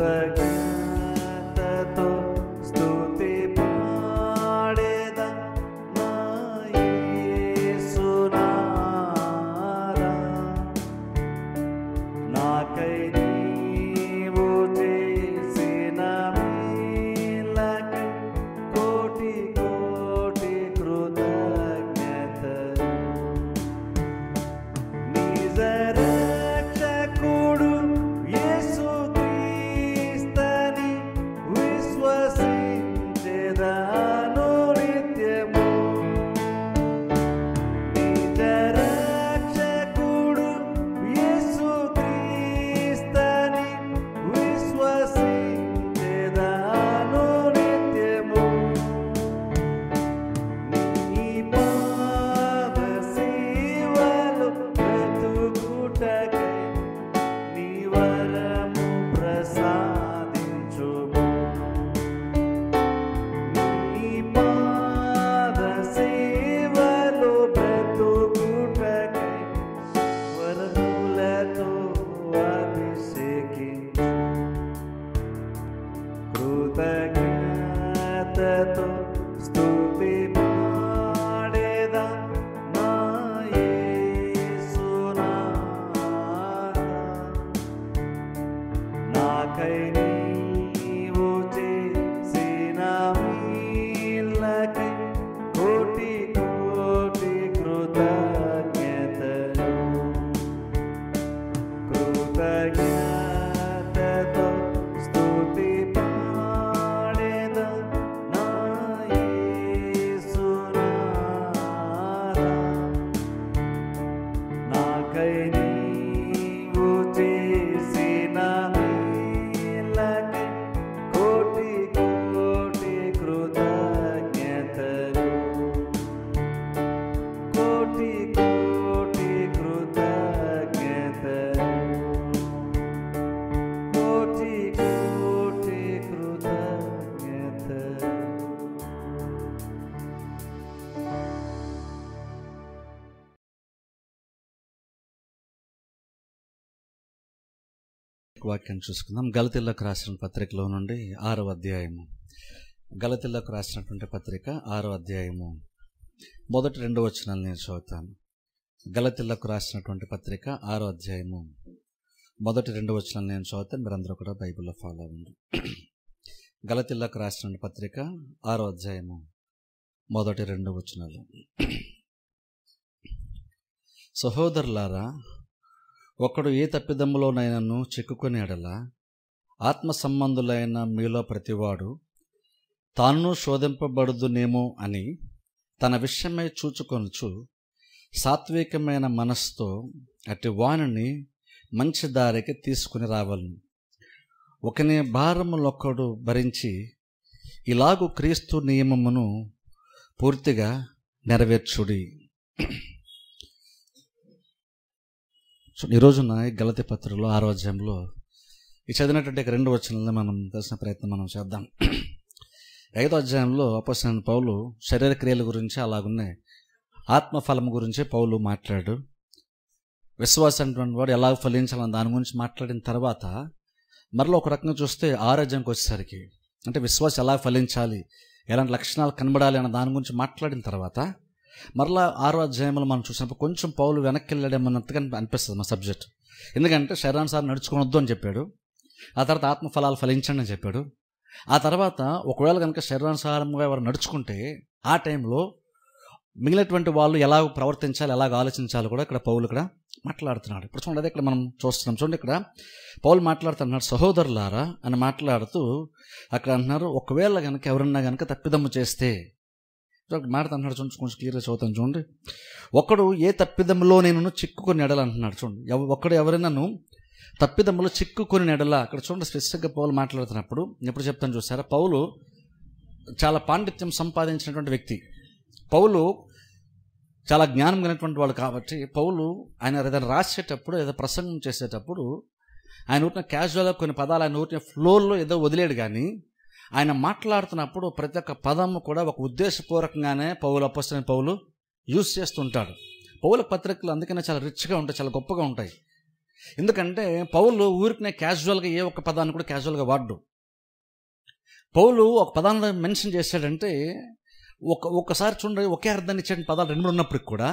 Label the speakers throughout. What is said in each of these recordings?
Speaker 1: again.
Speaker 2: వాక్యం చూసుకుందాం గలతిల్లకు రాసిన పత్రికలో నుండి ఆరో అధ్యాయము గలతిల్లకు రాసినటువంటి పత్రిక ఆరో అధ్యాయము మొదటి రెండు వచనాలు నేను చదువుతాను గలతిల్లకు రాసినటువంటి పత్రిక ఆరో అధ్యాయము మొదటి రెండు వచనాలు నేను చదువుతాను మీరందరూ కూడా బైబిల్లో ఫాలో అవ్వండి గలతిల్లకు రాసిన పత్రిక ఆరో అధ్యాయము మొదటి రెండు వచనాలు సహోదరులారా ఒకడు ఏ తప్పిదమ్ములోనైనాను చిక్కుకునేడలా ఆత్మ సంబంధులైన మీలో ప్రతివాడు తాను శోధింపబడుదునేమో అని తన విషయమై చూచుకొనుచు సాత్వికమైన మనస్సుతో అట్టి వాణిని మంచి దారికి తీసుకుని రావలను ఒకని భారములొక్కడు భరించి ఇలాగు క్రీస్తు నియమమును పూర్తిగా నెరవేర్చుడి చూడండి ఈరోజున గలతి పత్రికలో ఆరో అధ్యాయంలో ఈ చదివినటువంటి రెండు వచనాలను మనం తెలిసిన ప్రయత్నం మనం చేద్దాం ఐదో అధ్యాయంలో అపసన పౌలు శరీర క్రియల గురించి అలాగున్నాయి ఆత్మఫలం గురించి పౌలు మాట్లాడు విశ్వాసం అటువంటి వాడు ఎలా ఫలించాలని దాని గురించి మాట్లాడిన తర్వాత మరలో ఒక రకంగా చూస్తే ఆరోగ్యానికి వచ్చేసరికి అంటే విశ్వాసం ఎలా ఫలించాలి ఎలాంటి లక్షణాలు కనబడాలి అన్న దాని గురించి మాట్లాడిన తర్వాత మరలా ఆరో అధ్యాయంలో మనం చూసినప్పుడు కొంచెం పౌలు వెనక్కి వెళ్ళాడేమన్నంతగా అనిపిస్తుంది మా సబ్జెక్ట్ ఎందుకంటే శరీరానుసారం నడుచుకోవద్దు అని చెప్పాడు ఆ తర్వాత ఆత్మఫలాలు ఫలించండి అని చెప్పాడు ఆ తర్వాత ఒకవేళ కనుక శరీరానుసారంగా ఎవరు నడుచుకుంటే ఆ టైంలో మిగిలినటువంటి వాళ్ళు ఎలా ప్రవర్తించాలి ఎలాగ ఆలోచించాలి కూడా ఇక్కడ పౌలు ఇక్కడ మాట్లాడుతున్నాడు ఇప్పుడు చూడండి ఇక్కడ మనం చూస్తున్నాం చూడండి ఇక్కడ పౌలు మాట్లాడుతున్నాడు సహోదరులారా అని మాట్లాడుతూ అక్కడ అంటున్నారు ఒకవేళ కనుక ఎవరన్నా కనుక తప్పిదమ్ము చేస్తే మాట అంటున్నాడు చూడండి కొంచెం క్లియర్గా చదువుతాను చూడండి ఒకడు ఏ తప్పిదమ్మలో నేను చిక్కుకొని ఎడల అంటున్నాడు చూడండి ఒక్కడు ఎవరైనాను తప్పిదమ్ములు చిక్కుకొని నెడల అక్కడ చూడండి స్పెసిఫిక్గా పౌలు మాట్లాడుతున్నప్పుడు ఎప్పుడు చెప్తాను చూసారా పౌలు చాలా పాండిత్యం సంపాదించినటువంటి వ్యక్తి పౌలు చాలా జ్ఞానం కలిగినటువంటి వాడు కాబట్టి పౌలు ఆయన ఏదైనా రాసేటప్పుడు ఏదో ప్రసంగం చేసేటప్పుడు ఆయన ఊరిన క్యాజువల్గా కొన్ని పదాలు ఆయన ఊరిన ఫ్లోర్లో ఏదో వదిలేడు కానీ ఆయన మాట్లాడుతున్నప్పుడు ప్రతి ఒక్క పదము కూడా ఒక ఉద్దేశపూర్వకంగానే పౌలు అపస్తున్న పౌలు యూజ్ చేస్తుంటాడు పౌల పత్రికలు అందుకనే చాలా రిచ్గా ఉంటాయి చాలా గొప్పగా ఉంటాయి ఎందుకంటే పౌలు ఊరికినే క్యాజువల్గా ఏ ఒక్క పదాన్ని కూడా క్యాజువల్గా వాడ్డు పౌలు ఒక పదాన్ని మెన్షన్ చేశాడంటే ఒక ఒక్కసారి చూడండి ఒకే అర్థాన్ని ఇచ్చే పదాలు రెండు ఉన్నప్పటికి కూడా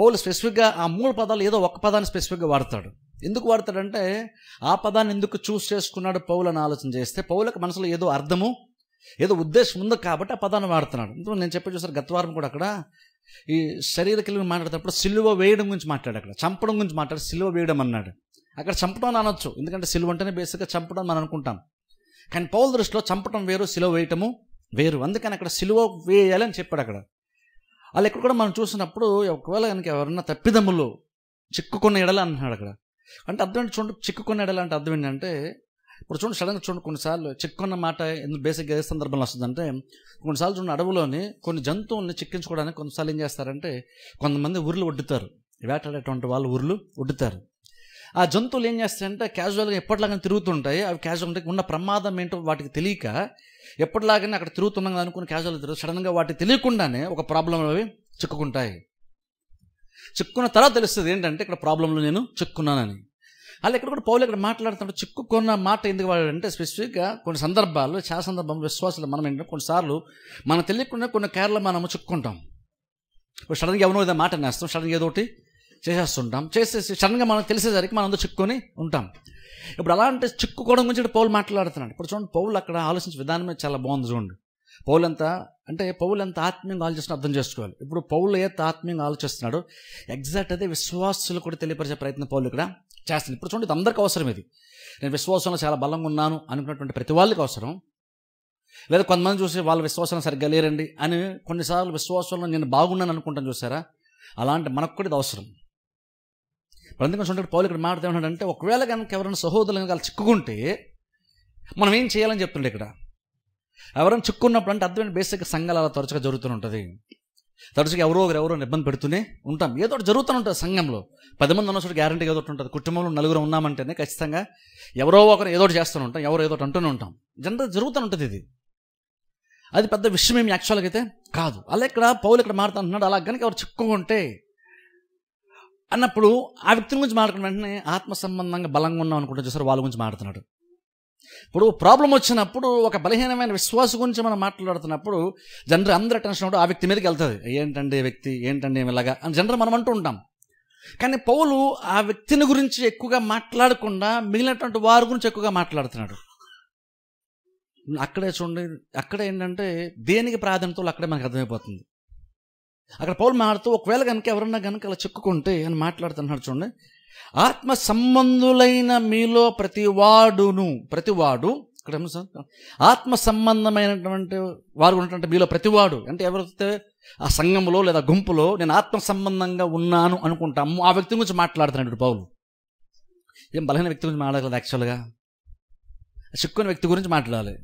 Speaker 2: పౌలు స్పెసిఫిక్గా ఆ మూడు పదాలు ఏదో ఒక పదాన్ని స్పెసిఫిక్గా వాడతాడు ఎందుకు వాడతాడంటే ఆ పదాన్ని ఎందుకు చూస్ చేసుకున్నాడు పౌలు అని ఆలోచన చేస్తే పౌలకు మనసులో ఏదో అర్థము ఏదో ఉద్దేశం ఉంది కాబట్టి ఆ పదాన్ని వాడుతున్నాడు ఎందుకు నేను చెప్పి చూసారు గతవారం కూడా అక్కడ ఈ శరీర కిలుగుని మాట్లాడేటప్పుడు సిలువ వేయడం గురించి మాట్లాడు అక్కడ చంపడం గురించి మాట్లాడు సిలువ వేయడం అన్నాడు అక్కడ చంపడం అనొచ్చు ఎందుకంటే సిల్వ అంటేనే బేసిక్గా చంపడం మనం అనుకుంటాం కానీ పౌల దృష్టిలో చంపడం వేరు సిలువ వేయటము వేరు అందుకని అక్కడ సిలువ వేయాలని చెప్పాడు అక్కడ వాళ్ళు ఎక్కడ కూడా మనం చూసినప్పుడు ఒకవేళ కనుక ఎవరన్నా తప్పిదమ్ములు చిక్కుకున్న ఎడలు అంటున్నాడు అక్కడ అంటే అర్థం ఏంటి చూడండి చిక్కుకున్నాడు అంటే అర్థం ఏంటంటే ఇప్పుడు చూడండి సడన్గా చూడండి కొన్నిసార్లు చిక్కుకున్న మాట ఎందుకు బేసిక్గా ఏ సందర్భంలో వస్తుందంటే కొన్నిసార్లు చూడండి అడవులోని కొన్ని జంతువుల్ని చిక్కించుకోవడానికి కొన్నిసార్లు ఏం చేస్తారంటే కొంతమంది ఊర్లు ఒడ్డుతారు వేటాడేటువంటి వాళ్ళు ఊర్లు ఒడ్డుతారు ఆ జంతువులు ఏం చేస్తాయంటే క్యాజువల్గా ఎప్పటిలాగానే తిరుగుతుంటాయి అవి క్యాజువల్ ఉన్న ప్రమాదం ఏంటో వాటికి తెలియక ఎప్పటిలాగానే అక్కడ తిరుగుతున్నాం అనుకుని క్యాజువల్ తిరుగు సడన్గా వాటికి తెలియకుండానే ఒక ప్రాబ్లం అవి చిక్కుకుంటాయి చిక్కున్న తర్వాత తెలుస్తుంది ఏంటంటే ఇక్కడ ప్రాబ్లంలో నేను చిక్కున్నానని అలా ఇక్కడ కూడా పౌలు ఇక్కడ మాట్లాడుతున్నాడు చిక్కుకున్న మాట ఎందుకు వాడంటే స్పెసిఫిక్గా కొన్ని సందర్భాల్లో చాలా సందర్భంలో విశ్వాసాలు మనం ఏంటంటే కొన్నిసార్లు మనం తెలియకుండా కొన్ని కేరళ మనము చిక్కుంటాం ఇప్పుడు సడన్గా ఎవరో ఏదో మాట నేస్తాం సడన్గా ఏదో ఒకటి చేసేస్తుంటాం చేసేసి సడన్గా మనం తెలిసేసరికి మనం అందరూ చిక్కుని ఉంటాం ఇప్పుడు అలాంటి చిక్కుకోవడం గురించి పౌలు మాట్లాడుతున్నాడు ఇప్పుడు చూడండి పౌలు అక్కడ ఆలోచించే విధానమే చాలా బాగుంది చూడండి పౌలంతా అంటే పౌలు ఎంత ఆత్మీయంగా ఆలోచిస్తున్న అర్థం చేసుకోవాలి ఇప్పుడు పౌలు ఎంత ఆత్మీయంగా ఆలోచిస్తున్నాడు ఎగ్జాక్ట్ అదే విశ్వాసులు కూడా తెలియపరిచే ప్రయత్నం పౌలు ఇక్కడ చేస్తుంది ఇప్పుడు చూడండి అందరికీ అవసరం ఇది నేను విశ్వాసంలో చాలా బలంగా ఉన్నాను అనుకున్నటువంటి ప్రతి వాళ్ళకి అవసరం లేదా కొంతమంది చూసి వాళ్ళ విశ్వాసం సరిగ్గా లేరండి అని కొన్నిసార్లు విశ్వాసంలో నేను బాగున్నాను అనుకుంటాను చూసారా అలాంటి మనకు కూడా ఇది అవసరం అందుకని చూడండి పౌలు ఇక్కడ మాట్లాడుతున్నాడు అంటే ఒకవేళ కనుక ఎవరైనా సహోదరులు చిక్కుకుంటే మనం ఏం చేయాలని చెప్తుండే ఇక్కడ ఎవరైనా చిక్కున్నప్పుడు అంటే అర్థమైన బేసిక్ సంఘాలు అలా తరచుగా జరుగుతూ ఉంటుంది తరచుగా ఎవరో ఒకరు ఎవరో ఇబ్బంది పెడుతూనే ఉంటాం ఏదో ఒకటి జరుగుతూ ఉంటుంది సంఘంలో పది మంది ఉన్న గ్యారంటీ ఏదో ఒకటి ఉంటుంది కుటుంబంలో నలుగురు ఉన్నామంటేనే ఖచ్చితంగా ఎవరో ఒకరు ఏదో ఒకటి చేస్తూనే ఉంటాం ఎవరో ఏదో ఒకటి అంటూనే ఉంటాం జనరల్ జరుగుతూ ఉంటుంది ఇది అది పెద్ద విషయం ఏమి యాక్చువల్గా అయితే కాదు అలా ఇక్కడ పౌలు ఇక్కడ మాట్లాడుతున్నాడు అలా కనుక ఎవరు చిక్కుంటే అన్నప్పుడు ఆ వ్యక్తి గురించి మాట్లాడుకున్న వెంటనే ఆత్మ సంబంధంగా బలంగా ఉన్నాం అనుకుంటే చూసారు వాళ్ళ గురించి మాట్లాడుతున్నాడు ఇప్పుడు ప్రాబ్లం వచ్చినప్పుడు ఒక బలహీనమైన విశ్వాసం గురించి మనం మాట్లాడుతున్నప్పుడు జనరల్ అందరి టెన్షన్ ఆ వ్యక్తి మీదకి వెళ్తుంది ఏంటండి వ్యక్తి ఏంటండి ఇలాగా అని జనరల్ మనం అంటూ ఉంటాం కానీ పౌలు ఆ వ్యక్తిని గురించి ఎక్కువగా మాట్లాడకుండా మిగిలినటువంటి వారి గురించి ఎక్కువగా మాట్లాడుతున్నాడు అక్కడే చూడండి అక్కడ ఏంటంటే దేనికి ప్రాధాన్యతలు అక్కడే మనకు అర్థమైపోతుంది అక్కడ పౌలు మాట్లాడుతూ ఒకవేళ కనుక ఎవరన్నా కనుక అలా చిక్కుకుంటే అని మాట్లాడుతున్నాడు చూడండి ఆత్మ సంబంధులైన మీలో ప్రతివాడును ప్రతివాడు ఇక్కడ ఆత్మ సంబంధమైనటువంటి వారు ఉన్నటువంటి మీలో ప్రతివాడు అంటే ఎవరైతే ఆ సంఘంలో లేదా గుంపులో నేను ఆత్మ సంబంధంగా ఉన్నాను అనుకుంటాము ఆ వ్యక్తి గురించి మాట్లాడుతున్నాడు పౌలు ఏం బలహీన వ్యక్తి గురించి మాట్లాడగలదు యాక్చువల్గా చిక్కున్న వ్యక్తి గురించి మాట్లాడాలి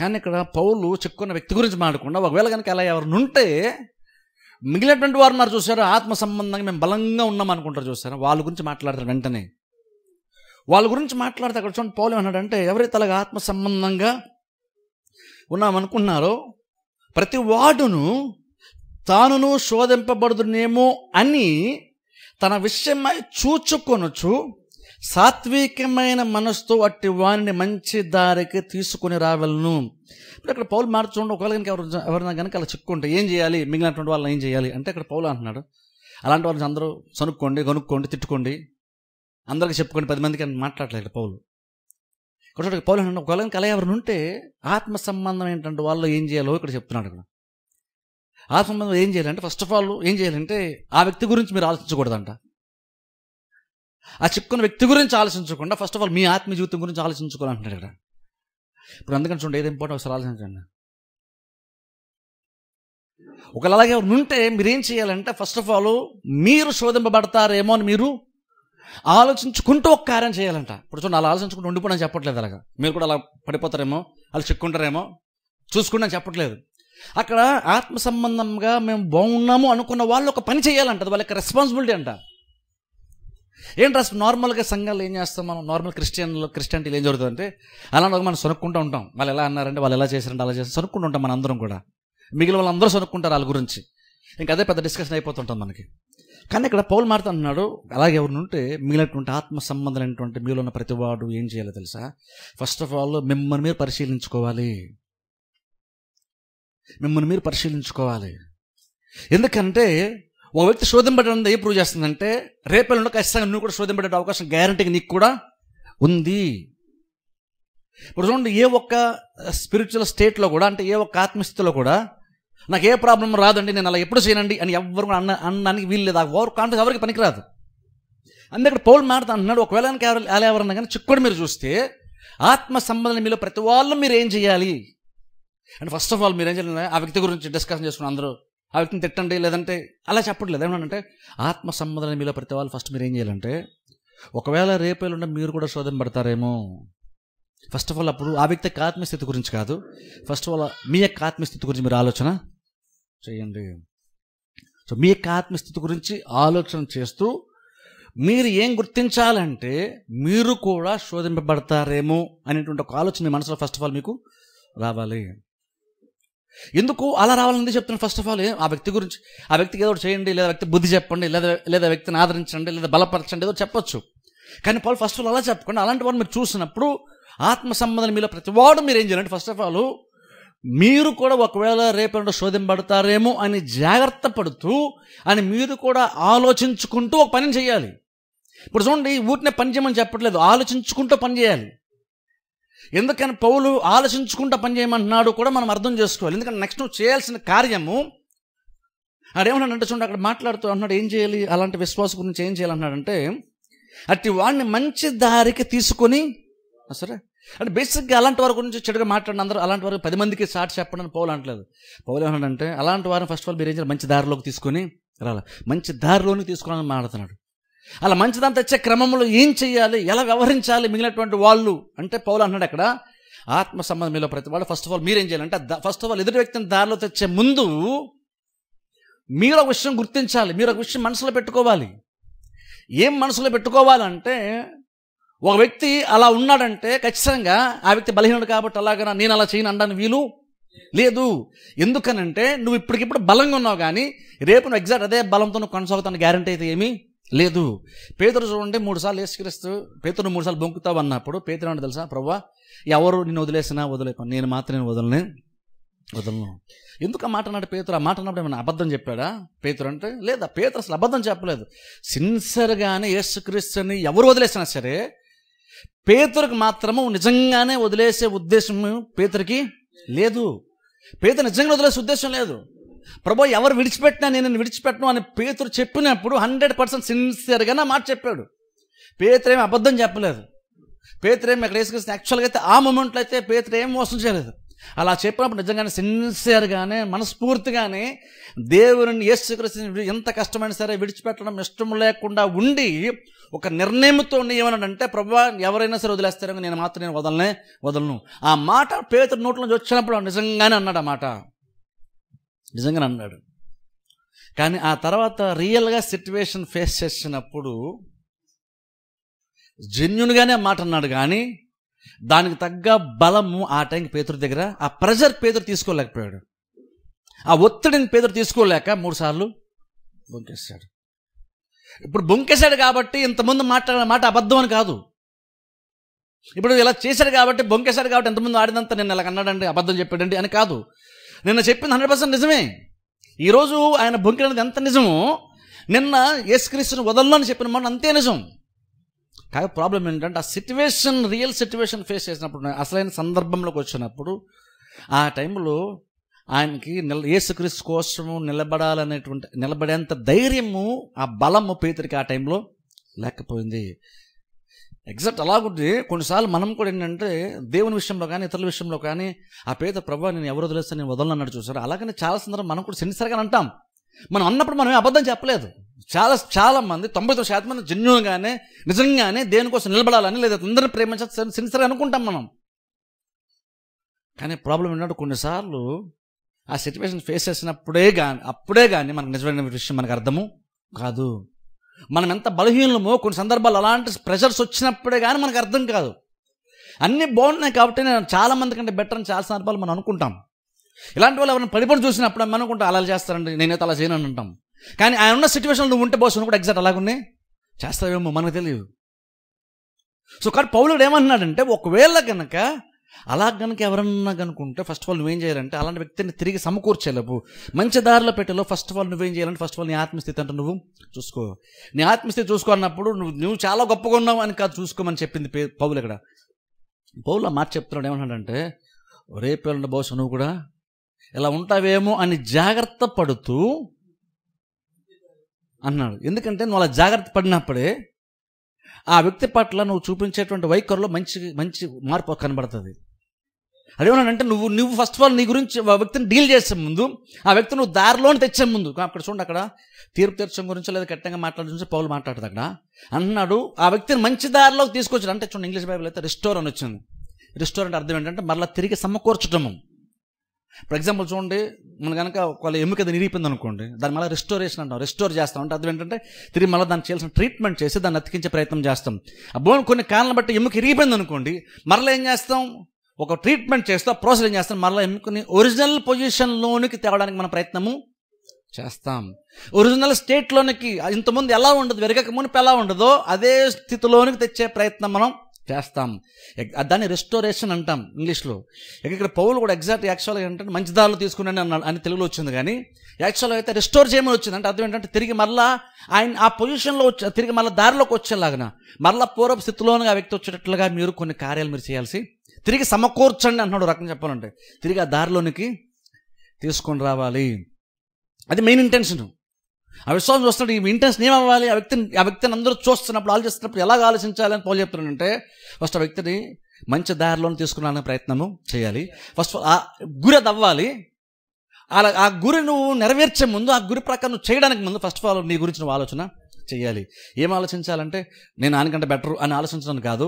Speaker 2: కానీ ఇక్కడ పౌలు చిక్కున్న వ్యక్తి గురించి మాట్లాడకుండా ఒకవేళ కనుక అలా ఉంటే మిగిలినటువంటి వారు ఉన్నారు చూసారు ఆత్మ సంబంధంగా మేము బలంగా ఉన్నాం అనుకుంటారు చూసారు వాళ్ళ గురించి మాట్లాడతారు వెంటనే వాళ్ళ గురించి మాట్లాడితే అక్కడ చూడండి పౌలు అన్నాడంటే ఎవరైతే అలాగ ఆత్మ సంబంధంగా ఉన్నామనుకున్నారో ప్రతి వాడును తానును శోధింపబడుదునేమో అని తన విషయమై చూచుకొనొచ్చు సాత్వికమైన మనస్సుతో అట్టి వారిని మంచి దారికి తీసుకుని రావలను ఇప్పుడు అక్కడ పౌలు మార్చుండ ఒకవేళ కనుక ఎవరు ఎవరైనా కనుక అలా చిక్కుంటే ఏం చేయాలి మిగిలినటువంటి వాళ్ళని ఏం చేయాలి అంటే అక్కడ పౌలు అంటున్నాడు అలాంటి వాళ్ళని అందరూ సనుక్కోండి కనుక్కోండి తిట్టుకోండి అందరికి చెప్పుకోండి పది మందికి మాట్లాడలేదు పౌలు ఒకటి పౌలు అంటే ఒకవేళ కనుక అలా ఎవరిని ఉంటే ఆత్మ సంబంధం ఏంటంటే వాళ్ళు ఏం చేయాలో ఇక్కడ చెప్తున్నాడు ఇక్కడ ఆత్మ సంబంధం ఏం చేయాలంటే ఫస్ట్ ఆఫ్ ఆల్ ఏం చేయాలంటే ఆ వ్యక్తి గురించి మీరు ఆలోచించకూడదంట ఆ చిక్కున్న వ్యక్తి గురించి ఆలోచించకుండా ఫస్ట్ ఆఫ్ ఆల్ మీ ఆత్మీయ జీవితం గురించి ఆలోచించుకోవాలంటున్నాడు ఇక్కడ ఇప్పుడు అందుకని చూడండి ఏది ఇంపార్టెంట్ ఒకసారి ఆలోచించండి ఒకవేళ అలాగే ఉంటే మీరేం చేయాలంటే ఫస్ట్ ఆఫ్ ఆల్ మీరు శోధింపబడతారేమో అని మీరు ఆలోచించుకుంటూ ఒక కార్యం చేయాలంట ఇప్పుడు చూడండి అలా ఆలోచించుకుంటూ ఉండిపోయినా చెప్పట్లేదు అలాగా మీరు కూడా అలా పడిపోతారేమో అలా చిక్కుంటారేమో చూసుకుంటా చెప్పట్లేదు అక్కడ ఆత్మ సంబంధంగా మేము బాగున్నాము అనుకున్న వాళ్ళు ఒక పని చేయాలంట వాళ్ళకి రెస్పాన్సిబిలిటీ అంట ఏం రాసి నార్మల్గా సంఘాలు ఏం చేస్తాం మనం నార్మల్ క్రిస్టియన్లో క్రిస్టియానిటీలు ఏం జరుగుతుందంటే అలా మనం సొనుక్కుంటూ ఉంటాం వాళ్ళు ఎలా అన్నారంటే వాళ్ళు ఎలా చేశారంటే అలా చేసి సొనుక్కుంటూ ఉంటాం మన అందరం కూడా మిగిలిన వాళ్ళందరూ సొనుక్కుంటారు వాళ్ళ గురించి ఇంకా అదే పెద్ద డిస్కషన్ అయిపోతుంటాం మనకి కానీ ఇక్కడ పౌలు మారుతా అంటున్నాడు అలాగే ఉంటే మిగిలినటువంటి ఆత్మ అయినటువంటి మీలో ఉన్న ప్రతివాడు ఏం చేయాలో తెలుసా ఫస్ట్ ఆఫ్ ఆల్ మిమ్మల్ని మీరు పరిశీలించుకోవాలి మిమ్మల్ని మీరు పరిశీలించుకోవాలి ఎందుకంటే ఓ వ్యక్తి శోధింపడానికి ఏ ప్రూవ్ చేస్తుందంటే రేపల్లుండి ఖచ్చితంగా నువ్వు కూడా శోధింపడే అవకాశం గ్యారంటీ నీకు కూడా ఉంది ఇప్పుడు చూడండి ఏ ఒక్క స్పిరిచువల్ స్టేట్లో కూడా అంటే ఏ ఒక్క ఆత్మస్థితిలో కూడా నాకు ఏ ప్రాబ్లం రాదండి నేను అలా ఎప్పుడు చేయనండి అని ఎవరు అన్న అన్నానికి వీలు లేదు ఓవర్ కాన్ఫిడెన్స్ ఎవరికి పనికిరాదు అందుకే పౌల్ మాడతా అన్నాడు ఒకవేళ అలా ఎవరన్నా కానీ చిక్కుడు మీరు చూస్తే ఆత్మ సంబంధం మీలో ప్రతి వాళ్ళు మీరు ఏం చేయాలి అండ్ ఫస్ట్ ఆఫ్ ఆల్ మీరు ఏం చేయాలి ఆ వ్యక్తి గురించి డిస్కషన్ చేసుకుని అందరూ ఆ వ్యక్తిని తిట్టండి లేదంటే అలా చెప్పట్లేదు అంటే ఆత్మ సంబంధాన్ని మీలో ప్రతి వాళ్ళు ఫస్ట్ మీరు ఏం చేయాలంటే ఒకవేళ రేపేళ్ళుంటే మీరు కూడా శోధన పడతారేమో ఫస్ట్ ఆఫ్ ఆల్ అప్పుడు ఆ వ్యక్తి యొక్క ఆత్మస్థితి గురించి కాదు ఫస్ట్ ఆఫ్ ఆల్ మీ యొక్క ఆత్మస్థితి గురించి మీరు ఆలోచన చేయండి సో మీ యొక్క ఆత్మస్థితి గురించి ఆలోచన చేస్తూ మీరు ఏం గుర్తించాలంటే మీరు కూడా శోధింపబడతారేమో అనేటువంటి ఒక ఆలోచన మీ మనసులో ఫస్ట్ ఆఫ్ ఆల్ మీకు రావాలి ఎందుకు అలా రావాలని చెప్తున్నాను ఫస్ట్ ఆఫ్ ఆల్ ఆ వ్యక్తి గురించి ఆ వ్యక్తికి ఏదో చేయండి లేదా వ్యక్తి బుద్ధి చెప్పండి లేదా లేదా వ్యక్తిని ఆదరించండి లేదా బలపరచండి ఏదో చెప్పొచ్చు కానీ పాలు ఫస్ట్ ఆఫ్ ఆల్ అలా చెప్పకుండా అలాంటి వాడు మీరు చూసినప్పుడు ఆత్మ సంబంధం మీలో ప్రతి వాడు మీరు ఏం చేయాలంటే ఫస్ట్ ఆఫ్ ఆల్ మీరు కూడా ఒకవేళ రేపు శోధింపడతారేమో అని జాగ్రత్త పడుతూ అని మీరు కూడా ఆలోచించుకుంటూ ఒక పని చేయాలి ఇప్పుడు చూడండి ఊటినే పని చేయమని చెప్పట్లేదు ఆలోచించుకుంటూ పని చేయాలి ఎందుకని పౌలు ఆలోచించుకుంటా పనిచేయమంటున్నాడు కూడా మనం అర్థం చేసుకోవాలి ఎందుకంటే నెక్స్ట్ నువ్వు చేయాల్సిన కార్యము అంటే చూడండి అక్కడ మాట్లాడుతూ అన్నాడు ఏం చేయాలి అలాంటి విశ్వాస గురించి ఏం చేయాలన్నాడంటే అట్టి వాడిని మంచి దారికి తీసుకొని సరే అంటే బేసిక్గా అలాంటి వారి గురించి చెడుగా మాట్లాడిన అందరూ అలాంటి వారికి పది మందికి సాటి చెప్పడం పౌలు అంటలేదు పౌలు ఏమన్నాడంటే అలాంటి వారిని ఫస్ట్ ఆఫ్ ఆల్ మీరు మంచి దారిలోకి తీసుకొని రాలే మంచి దారిలోని తీసుకోవాలని మాట్లాడుతున్నాడు అలా మంచిదని తెచ్చే క్రమంలో ఏం చేయాలి ఎలా వ్యవహరించాలి మిగిలినటువంటి వాళ్ళు అంటే పౌలు అన్నాడు అక్కడ ఆత్మ సంబంధం మీలో ప్రతి వాళ్ళు ఫస్ట్ ఆఫ్ ఆల్ మీరేం చేయాలంటే ఫస్ట్ ఆఫ్ ఆల్ ఎదుటి వ్యక్తిని దారిలో తెచ్చే ముందు మీరు ఒక విషయం గుర్తించాలి మీరు ఒక విషయం మనసులో పెట్టుకోవాలి ఏం మనసులో పెట్టుకోవాలంటే ఒక వ్యక్తి అలా ఉన్నాడంటే ఖచ్చితంగా ఆ వ్యక్తి బలహీనుడు కాబట్టి అలాగనా నేను అలా చేయను అనడానికి వీలు లేదు ఎందుకనంటే నువ్వు ఇప్పటికిప్పుడు బలంగా ఉన్నావు కానీ రేపు నువ్వు ఎగ్జాక్ట్ అదే బలంతో నువ్వు కొనసాగుతాను గ్యారంటీ అయితే ఏమీ లేదు పేదరు చూడండి మూడుసార్లు యేసుక్రీస్తు పేదరు మూడుసార్లు బొంకుతావు అన్నప్పుడు పేదరు అంటే తెలుసా ప్రవ్వా ఎవరు నేను వదిలేసినా వదిలేపా నేను మాత్రం నేను వదలని వదలను ఎందుకు ఆ మాట అన్నాడు పేతురు ఆ మాట అన్నప్పుడు ఏమైనా అబద్ధం చెప్పాడా పేతురు అంటే లేదా పేతురు అసలు అబద్ధం చెప్పలేదు సిన్సర్గానే యేసుక్రీస్తుని ఎవరు వదిలేసినా సరే పేతురికి మాత్రము నిజంగానే వదిలేసే ఉద్దేశం పేతురికి లేదు పేద నిజంగా వదిలేసే ఉద్దేశం లేదు ప్రభు ఎవరు విడిచిపెట్టినా నేను విడిచిపెట్టను అని పేతురు చెప్పినప్పుడు హండ్రెడ్ పర్సెంట్ సిన్సియర్గా నా మాట చెప్పాడు పేతురేమి అబద్ధం చెప్పలేదు పేతురేమి అక్కడ వేసుకొస్తే యాక్చువల్గా అయితే ఆ మూమెంట్లో అయితే పేతురు ఏం మోసం చేయలేదు అలా చెప్పినప్పుడు నిజంగానే సిన్సియర్గానే మనస్ఫూర్తిగానే దేవుని యేసుకృష్ణ ఎంత కష్టమైనా సరే విడిచిపెట్టడం ఇష్టం లేకుండా ఉండి ఒక నిర్ణయంతో ఏమన్నాడంటే ప్రభా ఎవరైనా సరే వదిలేస్తారో నేను మాత్రం నేను వదలనే వదలను ఆ మాట పేతురు నోట్లో వచ్చినప్పుడు నిజంగానే అన్నాడు ఆ మాట నిజంగా అన్నాడు కానీ ఆ తర్వాత రియల్గా సిట్యువేషన్ ఫేస్ చేసినప్పుడు జెన్యున్గానే మాట అన్నాడు కానీ దానికి తగ్గ బలము ఆ టైంకి పేదరు దగ్గర ఆ ప్రెజర్ పేదరు తీసుకోలేకపోయాడు ఆ ఒత్తిడిని పేదరు తీసుకోలేక మూడుసార్లు బొంకేశాడు ఇప్పుడు బొంకేశాడు కాబట్టి ఇంతమంది మాట్లాడిన మాట అబద్ధం అని కాదు ఇప్పుడు ఇలా చేశాడు కాబట్టి బొంకేశాడు కాబట్టి ఎంతమంది ఆడినంత నేను ఇలా అన్నాడండి అబద్ధం చెప్పాడండి అని కాదు నిన్న చెప్పింది హండ్రెడ్ పర్సెంట్ నిజమే ఈరోజు ఆయన బొంకినది ఎంత నిజమో నిన్న యేసుక్రీస్తుని వదలను అని చెప్పిన మాట అంతే నిజం కానీ ప్రాబ్లం ఏంటంటే ఆ సిచ్యువేషన్ రియల్ సిచ్యువేషన్ ఫేస్ చేసినప్పుడు అసలైన సందర్భంలోకి వచ్చినప్పుడు ఆ టైంలో ఆయనకి నిల యేసుక్రీస్తు కోసము నిలబడాలనేటువంటి నిలబడేంత ధైర్యము ఆ బలము పేతురికి ఆ టైంలో లేకపోయింది ఎగ్జాక్ట్ అలాగుంటే కొన్నిసార్లు మనం కూడా ఏంటంటే దేవుని విషయంలో కానీ ఇతరుల విషయంలో కానీ ఆ పేద ప్రభావ నేను ఎవరు వదిలేస్తే నేను వదలనన్నాడు చూసారు అలాగనే చాలా సందర్భం మనం కూడా సిన్సియర్గా అంటాం మనం అన్నప్పుడు మనం అబద్ధం చెప్పలేదు చాలా చాలా మంది తొంభై తొమ్మిది శాతం మంది జన్యులుగానే నిజంగానే దేనికోసం నిలబడాలని లేదా అందరిని ప్రేమించాలి సిన్సియర్గా అనుకుంటాం మనం కానీ ప్రాబ్లం ఏంటంటే కొన్నిసార్లు ఆ సిచ్యువేషన్ ఫేస్ చేసినప్పుడే కానీ అప్పుడే కానీ మనకు నిజమైన విషయం మనకు అర్థము కాదు మనం ఎంత బలహీనమో కొన్ని సందర్భాలు అలాంటి ప్రెషర్స్ వచ్చినప్పుడే కానీ మనకు అర్థం కాదు అన్నీ బాగున్నాయి కాబట్టి నేను చాలా మంది కంటే బెటర్ అని చాలా సందర్భాలు మనం అనుకుంటాం ఇలాంటి వాళ్ళు ఎవరైనా పడిపడి చూసినప్పుడు మనం అనుకుంటాం అలా చేస్తారండి నేనైతే అలా చేయను అంటాం కానీ ఆయన ఉన్న సిచ్యువేషన్లో నువ్వు ఉంటే బాస్ కూడా ఎగ్జాక్ట్ అలాగున్నే చేస్తావేమో మనకు తెలియదు సో కానీ పౌలుడు ఏమన్నాడంటే ఒకవేళ కనుక అలా కనుక ఎవరన్నా కనుకుంటే ఫస్ట్ ఆఫ్ ఆల్ నువ్వేం చేయాలంటే అలాంటి వ్యక్తిని తిరిగి సమకూర్చేలేవు మంచి దారిలో పెట్టలో ఫస్ట్ ఆఫ్ ఆల్ నువ్వేం చేయాలంటే ఫస్ట్ ఆఫ్ ఆల్ నీ ఆత్మస్థితి అంటే నువ్వు చూసుకో నీ ఆత్మస్థితి చూసుకో అన్నప్పుడు నువ్వు నువ్వు చాలా గొప్పగా ఉన్నావు అని కాదు చూసుకోమని చెప్పింది పౌలు ఇక్కడ పౌల మాట చెప్తున్నాడు ఏమన్నాడంటే రేపేళ్ళ బహుశా నువ్వు కూడా ఇలా ఉంటావేమో అని జాగ్రత్త పడుతూ అన్నాడు ఎందుకంటే నువ్వు అలా జాగ్రత్త పడినప్పుడే ఆ వ్యక్తి పట్ల నువ్వు చూపించేటువంటి వైఖరిలో మంచి మంచి మార్పు కనబడుతుంది అదేమన్నానంటే నువ్వు నువ్వు ఫస్ట్ ఆఫ్ ఆల్ నీ గురించి ఆ వ్యక్తిని డీల్ చేసే ముందు ఆ వ్యక్తి నువ్వు దారిలోని తెచ్చే ముందు అక్కడ చూడండి అక్కడ తీర్పు తీర్చడం గురించి లేదా కట్టంగా మాట్లాడడం గురించి పౌలు మాట్లాడుతుంది అక్కడ అన్నాడు ఆ వ్యక్తిని మంచి దారిలోకి తీసుకొచ్చాడు అంటే చూడండి ఇంగ్లీష్ బైబుల్ అయితే రెస్టోర్ అని వచ్చింది రెస్టారెంట్ అర్థం ఏంటంటే మరలా తిరిగి సమకూర్చడము ఫర్ ఎగ్జాంపుల్ చూడండి మన కనుక ఒకవేళ ఎముక అది నిరిపింది అనుకోండి దాని మళ్ళీ రెస్టోరేషన్ అంటాం రెస్టోర్ చేస్తాం అంటే అది ఏంటంటే తిరిగి మళ్ళీ దాన్ని చేయాల్సిన ట్రీట్మెంట్ చేసి దాన్ని అతికించే ప్రయత్నం చేస్తాం ఆ బోన్ కొన్ని కాలం బట్టి ఎముక ఇరిగిపోయింది అనుకోండి మరలా ఏం చేస్తాం ఒక ట్రీట్మెంట్ చేస్తూ ప్రాసెస్ ఏం చేస్తాం మరలా ఎముకని ఒరిజినల్ పొజిషన్లోనికి తేవడానికి మన ప్రయత్నము చేస్తాం ఒరిజినల్ స్టేట్లోనికి ఇంతకుముందు ఎలా ఉండదు వెరగక మునిపి ఎలా ఉండదో అదే స్థితిలోనికి తెచ్చే ప్రయత్నం మనం చేస్తాం దాన్ని రెస్టోరేషన్ అంటాం ఇంగ్లీష్లో ఇక ఇక్కడ పౌలు కూడా ఎగ్జాక్ట్ యాక్చువల్గా ఏంటంటే మంచి దారులు తీసుకున్నాను అన్నాడు అని తెలుగులో వచ్చింది కానీ యాక్చువల్గా అయితే రెస్టోర్ చేయమని వచ్చింది అంటే అర్థం ఏంటంటే తిరిగి మళ్ళా ఆయన ఆ పొజిషన్లో వచ్చి తిరిగి మళ్ళీ దారిలోకి వచ్చేలాగన మళ్ళీ పూర్వ స్థితిలోనే ఆ వ్యక్తి వచ్చేటట్లుగా మీరు కొన్ని కార్యాలు మీరు చేయాల్సి తిరిగి సమకూర్చండి అన్నాడు రకం చెప్పాలంటే తిరిగి ఆ దారిలోనికి తీసుకొని రావాలి అది మెయిన్ ఇంటెన్షన్ ఆ విశ్వాసం చూస్తున్నాడు ఈ ఇంటెన్స్ ఏం అవ్వాలి ఆ వ్యక్తిని ఆ వ్యక్తిని అందరూ చూస్తున్నప్పుడు ఆలోచిస్తున్నప్పుడు ఎలాగ ఆలోచించాలని పౌలు చెప్తున్నాడంటే ఫస్ట్ ఆ వ్యక్తిని మంచి దారిలోనే తీసుకురావడానికి ప్రయత్నము చేయాలి ఫస్ట్ ఆ గురి అది అవ్వాలి అలా ఆ గురి నువ్వు నెరవేర్చే ముందు ఆ గురి ప్రకారం నువ్వు చేయడానికి ముందు ఫస్ట్ ఆఫ్ ఆల్ నీ గురించి నువ్వు ఆలోచన చేయాలి ఏం ఆలోచించాలంటే నేను ఆయనకంటే బెటర్ అని ఆలోచించడం కాదు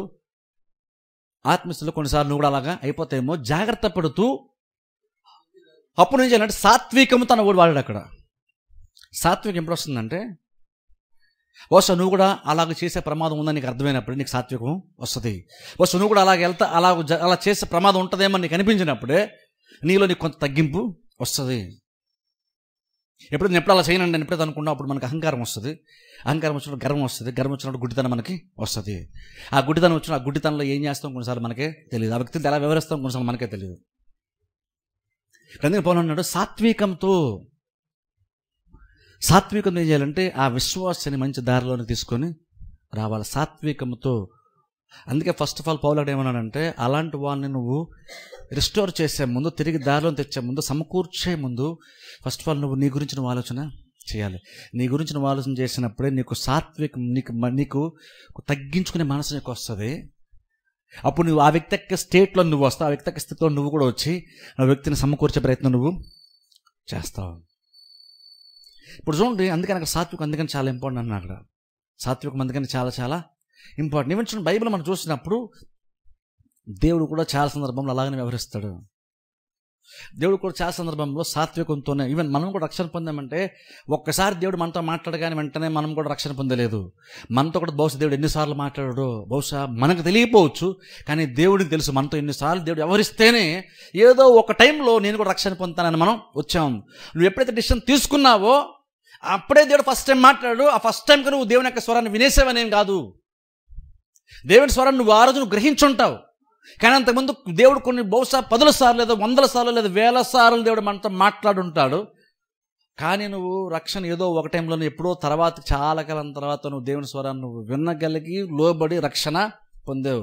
Speaker 2: ఆత్మస్థితిలో కొన్నిసార్లు నువ్వు కూడా అలాగా అయిపోతాయేమో జాగ్రత్త పడుతూ అప్పుడు నుంచి ఏంటంటే సాత్వికము తన కూడా వాడాడు అక్కడ సాత్వికం ఎప్పుడు వస్తుందంటే బహుశా నువ్వు కూడా అలాగ చేసే ప్రమాదం ఉందని నీకు అర్థమైనప్పుడు నీకు సాత్వికం వస్తుంది బహుశా నువ్వు కూడా అలాగ వెళ్తా అలా అలా చేసే ప్రమాదం ఉంటుందేమో నీకు అనిపించినప్పుడే నీలో నీకు కొంత తగ్గింపు వస్తుంది ఎప్పుడు నేను ఎప్పుడు అలా చేయనండి నేను ఎప్పుడైతే అనుకున్నా అప్పుడు మనకు అహంకారం వస్తుంది అహంకారం వచ్చినప్పుడు గర్వం వస్తుంది గర్వం వచ్చినప్పుడు గుడ్డితనం మనకి వస్తుంది ఆ గుడ్డితనం వచ్చిన ఆ గుడ్డితనంలో ఏం చేస్తాం కొన్నిసార్లు మనకే తెలియదు ఆ వ్యక్తిని ఎలా వివరిస్తాం కొన్నిసార్లు మనకే తెలియదు కానీ పోలన్నాడు సాత్వికంతో సాత్వికం ఏం చేయాలంటే ఆ విశ్వాసాన్ని మంచి దారిలోనే తీసుకొని రావాలి సాత్వికంతో అందుకే ఫస్ట్ ఆఫ్ ఆల్ పౌలాడు ఏమన్నాడంటే అలాంటి వాళ్ళని నువ్వు రిస్టోర్ చేసే ముందు తిరిగి దారిలో తెచ్చే ముందు సమకూర్చే ముందు ఫస్ట్ ఆఫ్ ఆల్ నువ్వు నీ గురించి నువ్వు ఆలోచన చేయాలి నీ గురించి నువ్వు ఆలోచన చేసినప్పుడే నీకు సాత్వికం నీకు నీకు తగ్గించుకునే మనసు నీకు వస్తుంది అప్పుడు నువ్వు ఆ వ్యక్తి యొక్క స్టేట్లో నువ్వు వస్తావు ఆ వ్యక్తి యొక్క స్థితిలో నువ్వు కూడా వచ్చి ఆ వ్యక్తిని సమకూర్చే ప్రయత్నం నువ్వు చేస్తావు ఇప్పుడు చూడండి అందుకని అక్కడ సాత్వికం అందుకని చాలా ఇంపార్టెంట్ అన్నారు అక్కడ సాత్వికం అందుకని చాలా చాలా ఇంపార్టెంట్ ఈవెన్ చూడండి బైబిల్ మనం చూసినప్పుడు దేవుడు కూడా చాలా సందర్భంలో అలాగనే వ్యవహరిస్తాడు దేవుడు కూడా చాలా సందర్భంలో సాత్వికంతోనే ఈవెన్ మనం కూడా రక్షణ పొందామంటే ఒక్కసారి దేవుడు మనతో మాట్లాడగానే వెంటనే మనం కూడా రక్షణ పొందలేదు మనతో కూడా బహుశా దేవుడు ఎన్నిసార్లు మాట్లాడాడు బహుశా మనకు తెలియపోవచ్చు కానీ దేవుడికి తెలుసు మనతో ఎన్నిసార్లు దేవుడు వ్యవహరిస్తేనే ఏదో ఒక టైంలో నేను కూడా రక్షణ పొందుతానని మనం వచ్చాము నువ్వు ఎప్పుడైతే డిసిషన్ తీసుకున్నావో అప్పుడే దేవుడు ఫస్ట్ టైం మాట్లాడాడు ఆ ఫస్ట్ టైంకి నువ్వు దేవుని యొక్క స్వరాన్ని వినేసేవనేం కాదు దేవుని స్వరాన్ని నువ్వు ఆ రోజు నువ్వు గ్రహించుంటావు కానీ అంతకుముందు దేవుడు కొన్ని బహుశా పదుల సార్లు లేదా వందల సార్లు లేదా వేల సార్లు దేవుడు మనతో మాట్లాడుంటాడు కానీ నువ్వు రక్షణ ఏదో ఒక టైంలో ఎప్పుడో తర్వాత చాలా కాలం తర్వాత నువ్వు దేవుని స్వరాన్ని నువ్వు వినగలిగి లోబడి రక్షణ పొందావు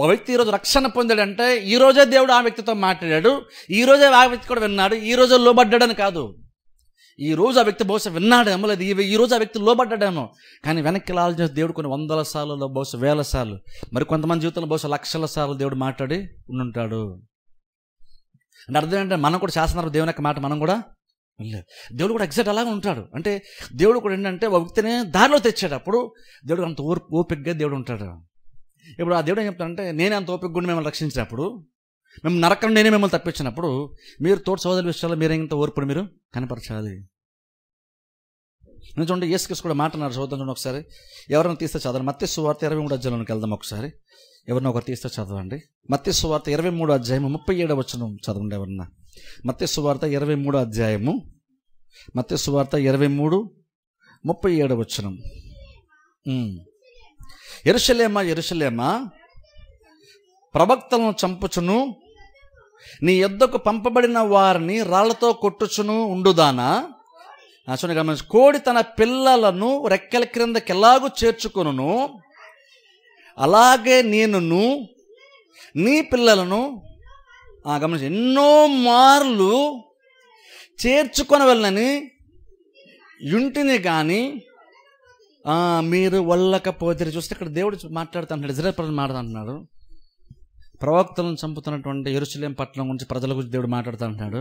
Speaker 2: ఒక వ్యక్తి ఈరోజు రక్షణ పొందాడంటే ఈరోజే దేవుడు ఆ వ్యక్తితో మాట్లాడాడు ఈరోజే ఆ వ్యక్తి కూడా విన్నాడు ఈరోజే లోబడ్డాడని కాదు ఈ రోజు ఆ వ్యక్తి బహుశా విన్నాడేమో లేదు ఈ రోజు ఆ వ్యక్తి లోబడ్డాడేమో కానీ వెనక్కి ఆలోచించిన దేవుడు కొన్ని వందల సార్లు బహుశా వేల సార్లు మరి కొంతమంది జీవితంలో బహుశా లక్షల సార్లు దేవుడు మాట్లాడి ఉండుంటాడు అంటే అర్థం ఏంటంటే మనం కూడా చేస్తున్నారు దేవుని యొక్క మాట మనం కూడా లేదు దేవుడు కూడా ఎగ్జాక్ట్ అలాగే ఉంటాడు అంటే దేవుడు కూడా ఏంటంటే ఒక వ్యక్తిని దారిలో తెచ్చేటప్పుడు దేవుడు అంత ఓపిక్గా దేవుడు ఉంటాడు ఇప్పుడు ఆ దేవుడు ఏం చెప్తాడంటే నేనే అంత గుండి మిమ్మల్ని రక్షించినప్పుడు మేము నరకం నేనే మిమ్మల్ని తప్పించినప్పుడు మీరు తోటి సోదరుల విషయాల్లో మీరు ఇంత ఓర్పుడు మీరు కనపరచాలి నేను చూడండి యేసుకేసు కూడా మాట్లాడారు చూద్దాం చూడండి ఒకసారి ఎవరైనా తీస్తే చదవండి మత్తి సువార్త ఇరవై మూడు అధ్యాయంలోకి వెళ్దాం ఒకసారి ఎవరినో ఒకరు తీస్తే చదవండి మత్తి సువార్త ఇరవై మూడు అధ్యాయము ముప్పై ఏడవ వచ్చిన చదవండి ఎవరన్నా మత్తి సువార్త ఇరవై మూడు అధ్యాయము మత్తి సువార్త ఇరవై మూడు ముప్పై ఏడవ వచ్చిన ఎరుసలేమా ఎరుసలేమా ప్రవక్తలను చంపుచును నీ యుద్ధకు పంపబడిన వారిని రాళ్లతో కొట్టుచును ఉండుదానా గమనించి కోడి తన పిల్లలను రెక్కల క్రిందకి ఎలాగూ చేర్చుకును అలాగే నేను నీ పిల్లలను గమనించి ఎన్నో మార్లు చేర్చుకొని వెళ్ళని ఇంటిని కానీ మీరు వల్లకపోతే చూస్తే ఇక్కడ దేవుడు మాట్లాడుతున్నాడు ఇజ్రాయల్ ప్రజలు మాట్లాడుతున్నాడు ప్రవక్తలను చంపుతున్నటువంటి ఎరుచులేం పట్ల గురించి ప్రజల గురించి దేవుడు మాట్లాడుతూ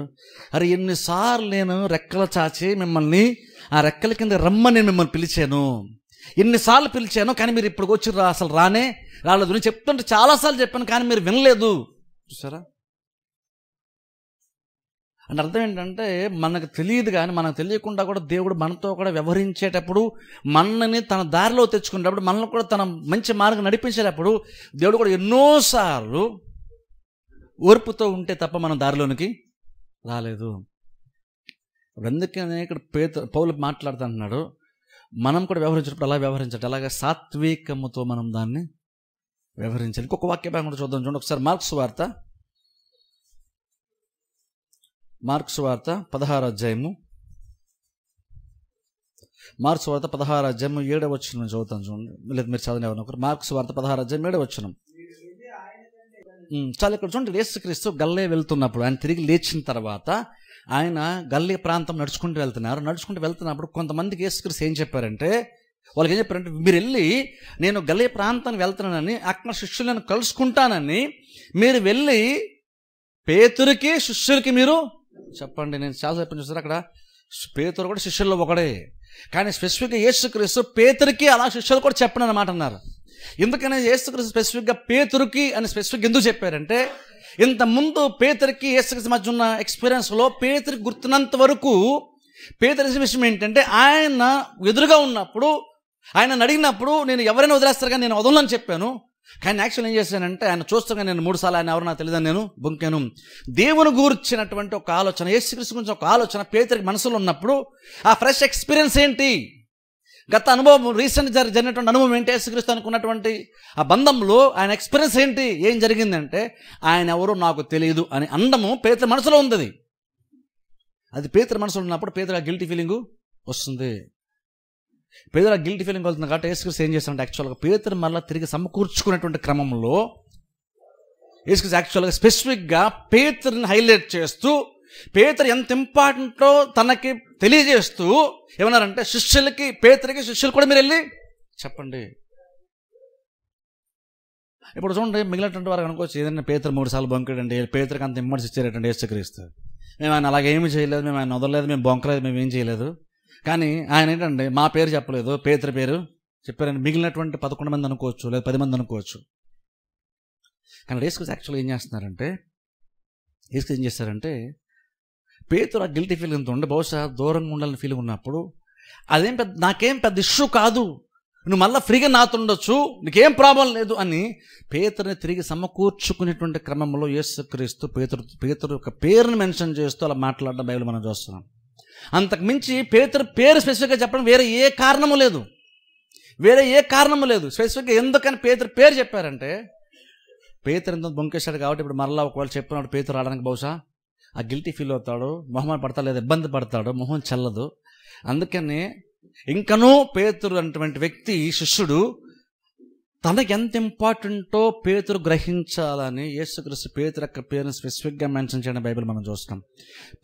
Speaker 2: అరే ఎన్నిసార్లు నేను రెక్కల చాచి మిమ్మల్ని ఆ రెక్కల కింద రమ్మని మిమ్మల్ని పిలిచాను ఎన్నిసార్లు పిలిచాను కానీ మీరు ఇప్పుడు వచ్చి అసలు రానే రాలేదు నేను చెప్తుంటే చాలాసార్లు చెప్పాను కానీ మీరు వినలేదు చూసారా అంటే అర్థం ఏంటంటే మనకు తెలియదు కానీ మనకు తెలియకుండా కూడా దేవుడు మనతో కూడా వ్యవహరించేటప్పుడు మనని తన దారిలో తెచ్చుకునేటప్పుడు మనల్ని కూడా తన మంచి మార్గం నడిపించేటప్పుడు దేవుడు కూడా ఎన్నోసార్లు ఓర్పుతో ఉంటే తప్ప మన దారిలోనికి రాలేదు అందుకనే ఇక్కడ పేత పౌలు మాట్లాడుతున్నాడు మనం కూడా వ్యవహరించినప్పుడు అలా వ్యవహరించట అలాగే సాత్వికముతో మనం దాన్ని వ్యవహరించాలి ఇంకొక వాక్య కూడా చూద్దాం చూడండి ఒకసారి మార్క్స్ వార్త మార్క్స్ వార్త పదహారు అధ్యాయము మార్క్స్ వార్త పదహారు అధ్యాయం ఏడవ వచ్చిన చదువుతాను చూడండి లేదు మీరు చదివే ఒకరు మార్క్స్ వార్త పదహారు అధ్యాయం ఏడవ వచ్చిన చాలా ఇక్కడ చూడండి యేసుక్రీస్తు గల్లే వెళ్తున్నప్పుడు ఆయన తిరిగి లేచిన తర్వాత ఆయన గల్లే ప్రాంతం నడుచుకుంటూ వెళ్తున్నారు నడుచుకుంటూ వెళ్తున్నప్పుడు కొంతమందికి యేసుక్రీస్తు ఏం చెప్పారంటే వాళ్ళకి ఏం చెప్పారంటే మీరు వెళ్ళి నేను గల్లీ ప్రాంతానికి వెళ్తున్నానని అక్కడ శిష్యులను కలుసుకుంటానని మీరు వెళ్ళి పేతురికి శిష్యులకి మీరు చెప్పండి నేను చాలా చెప్పింది చూసారు అక్కడ పేతురు కూడా శిష్యుల్లో ఒకడే కానీ స్పెసిఫిక్గా యేసుక్రీస్తు పేతురికి అలా శిష్యులు కూడా చెప్పను అనమాట అన్నారు ఎందుకని యేసుక్రీస్తు స్పెసిఫిక్గా పేతురికి అని స్పెసిఫిక్ ఎందుకు చెప్పారంటే ఇంత ముందు పేతురికి యేసుక్రీస్తు మధ్య ఉన్న ఎక్స్పీరియన్స్లో పేతురికి గుర్తున్నంత వరకు పేతురి విషయం ఏంటంటే ఆయన ఎదురుగా ఉన్నప్పుడు ఆయన అడిగినప్పుడు నేను ఎవరైనా వదిలేస్తారు కానీ నేను వదలని చెప్పాను కానీ యాక్చువల్ ఏం చేశానంటే ఆయన చూస్తాగా నేను మూడు సార్లు ఆయన ఎవరు నాకు తెలియదని నేను బొంకాను దేవుని గూర్చినటువంటి ఒక ఆలోచన యేసుక్రీస్తు గురించి ఒక ఆలోచన పేదరికి మనసులో ఉన్నప్పుడు ఆ ఫ్రెష్ ఎక్స్పీరియన్స్ ఏంటి గత అనుభవం రీసెంట్ జరిగినటువంటి అనుభవం ఏంటి యేసుక్రీస్తు అనుకున్నటువంటి ఆ బంధంలో ఆయన ఎక్స్పీరియన్స్ ఏంటి ఏం జరిగిందంటే ఆయన ఎవరో నాకు తెలియదు అని అందము పేదరి మనసులో ఉంది అది పేదరి మనసులో ఉన్నప్పుడు పేదరి గిల్టీ ఫీలింగు వస్తుంది పేదల గిల్టీ ఫీలింగ్ వెళ్తుంది కాబట్టి యేసుక్రీస్తు ఏం చేస్తామంటే యాక్చువల్గా పేదరు మళ్ళీ తిరిగి సమకూర్చుకునేటువంటి క్రమంలో ఏసుకు యాక్చువల్గా స్పెసిఫిక్గా పేతరిని హైలైట్ చేస్తూ పేతరు ఎంత ఇంపార్టెంటో తనకి తెలియజేస్తూ ఏమన్నారంటే శిష్యులకి పేతరికి శిష్యులు కూడా మీరు వెళ్ళి చెప్పండి ఇప్పుడు చూడండి మిగిలినటువంటి వారు అనుకోవచ్చు ఏదైనా పేతరు మూడు సార్లు బొంకడండి పేతరికి అంత ఇంపార్టెన్స్ ఇచ్చారటండి యేసుక్రీస్తు మేము ఆయన అలాగేమి చేయలేదు మేము ఆయన వదలలేదు మేము బొంకలేదు మేము ఏం చేయలేదు కానీ ఆయన ఏంటండి మా పేరు చెప్పలేదు పేతృ పేరు చెప్పారని మిగిలినటువంటి పదకొండు మంది అనుకోవచ్చు లేదా పది మంది అనుకోవచ్చు కానీ రేసుకు యాక్చువల్గా ఏం చేస్తున్నారంటే రేసుకు ఏం చేస్తారంటే పేతురు ఆ గిల్టీ ఎంత ఉండే బహుశా దూరంగా ఉండాలని ఫీల్ ఉన్నప్పుడు అదేం పెద్ద నాకేం పెద్ద ఇష్యూ కాదు నువ్వు మళ్ళీ ఫ్రీగా నాతుండొచ్చు నీకేం ప్రాబ్లం లేదు అని పేతుని తిరిగి సమకూర్చుకునేటువంటి క్రమంలో యేసుక్రీస్తు పేతురు పేతురు యొక్క పేరుని మెన్షన్ చేస్తూ అలా మాట్లాడడం బైబిల్ మనం చూస్తున్నాం అంతకు మించి పేతురు పేరు స్పెసిఫిక్గా చెప్పడం వేరే ఏ కారణము లేదు వేరే ఏ కారణము లేదు స్పెసిఫిక్గా ఎందుకని పేతురు పేరు చెప్పారంటే పేతురు ఎంత బొంకేశాడు కాబట్టి ఇప్పుడు మరలా ఒకవేళ చెప్పినప్పుడు పేతురు రావడానికి బహుశా ఆ గిల్టీ ఫీల్ అవుతాడు మొహమాన్ పడతా లేదా ఇబ్బంది పడతాడు మొహం చల్లదు అందుకని ఇంకనూ పేతురు అటువంటి వ్యక్తి శిష్యుడు తనకి ఎంత ఇంపార్టెంటో పేతురు గ్రహించాలని యేసుక్రీస్తు పేతురు యొక్క పేరును స్పెసిఫిక్గా మెన్షన్ చేయడం బైబిల్ మనం చూస్తాం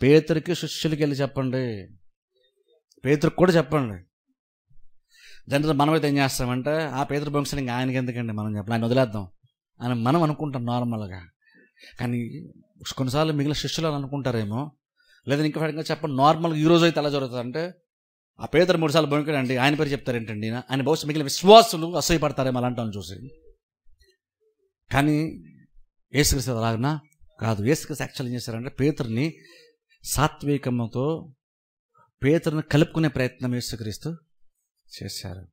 Speaker 2: పేతురికి శిష్యులకి వెళ్ళి చెప్పండి పేతురికి కూడా చెప్పండి జనరల్ మనమైతే ఏం చేస్తామంటే ఆ పేతురు బొంశని ఇంకా ఆయనకి ఎందుకండి మనం చెప్పాలి ఆయన వదిలేద్దాం అని మనం అనుకుంటాం నార్మల్గా కానీ కొన్నిసార్లు మిగిలిన శిష్యులు అనుకుంటారేమో లేదా ఇంకా చెప్పండి నార్మల్గా ఈ రోజు అయితే ఎలా జరుగుతుంది అంటే ఆ పేదరు మూడుసార్లు అండి ఆయన పేరు చెప్తారేంటండి ఆయన బహుశా మిగిలిన విశ్వాసులు అసహ్యపడతారేమో అలాంటి చూసి కానీ ఏసుక్రీస్తు అలాగనా కాదు ఏసుక్రీస్తు యాక్చువల్ ఏం చేశారంటే పేతుర్ని సాత్వికమ్మతో పేతుర్ని కలుపుకునే ప్రయత్నం ఏసుక్రీస్తు చేశారు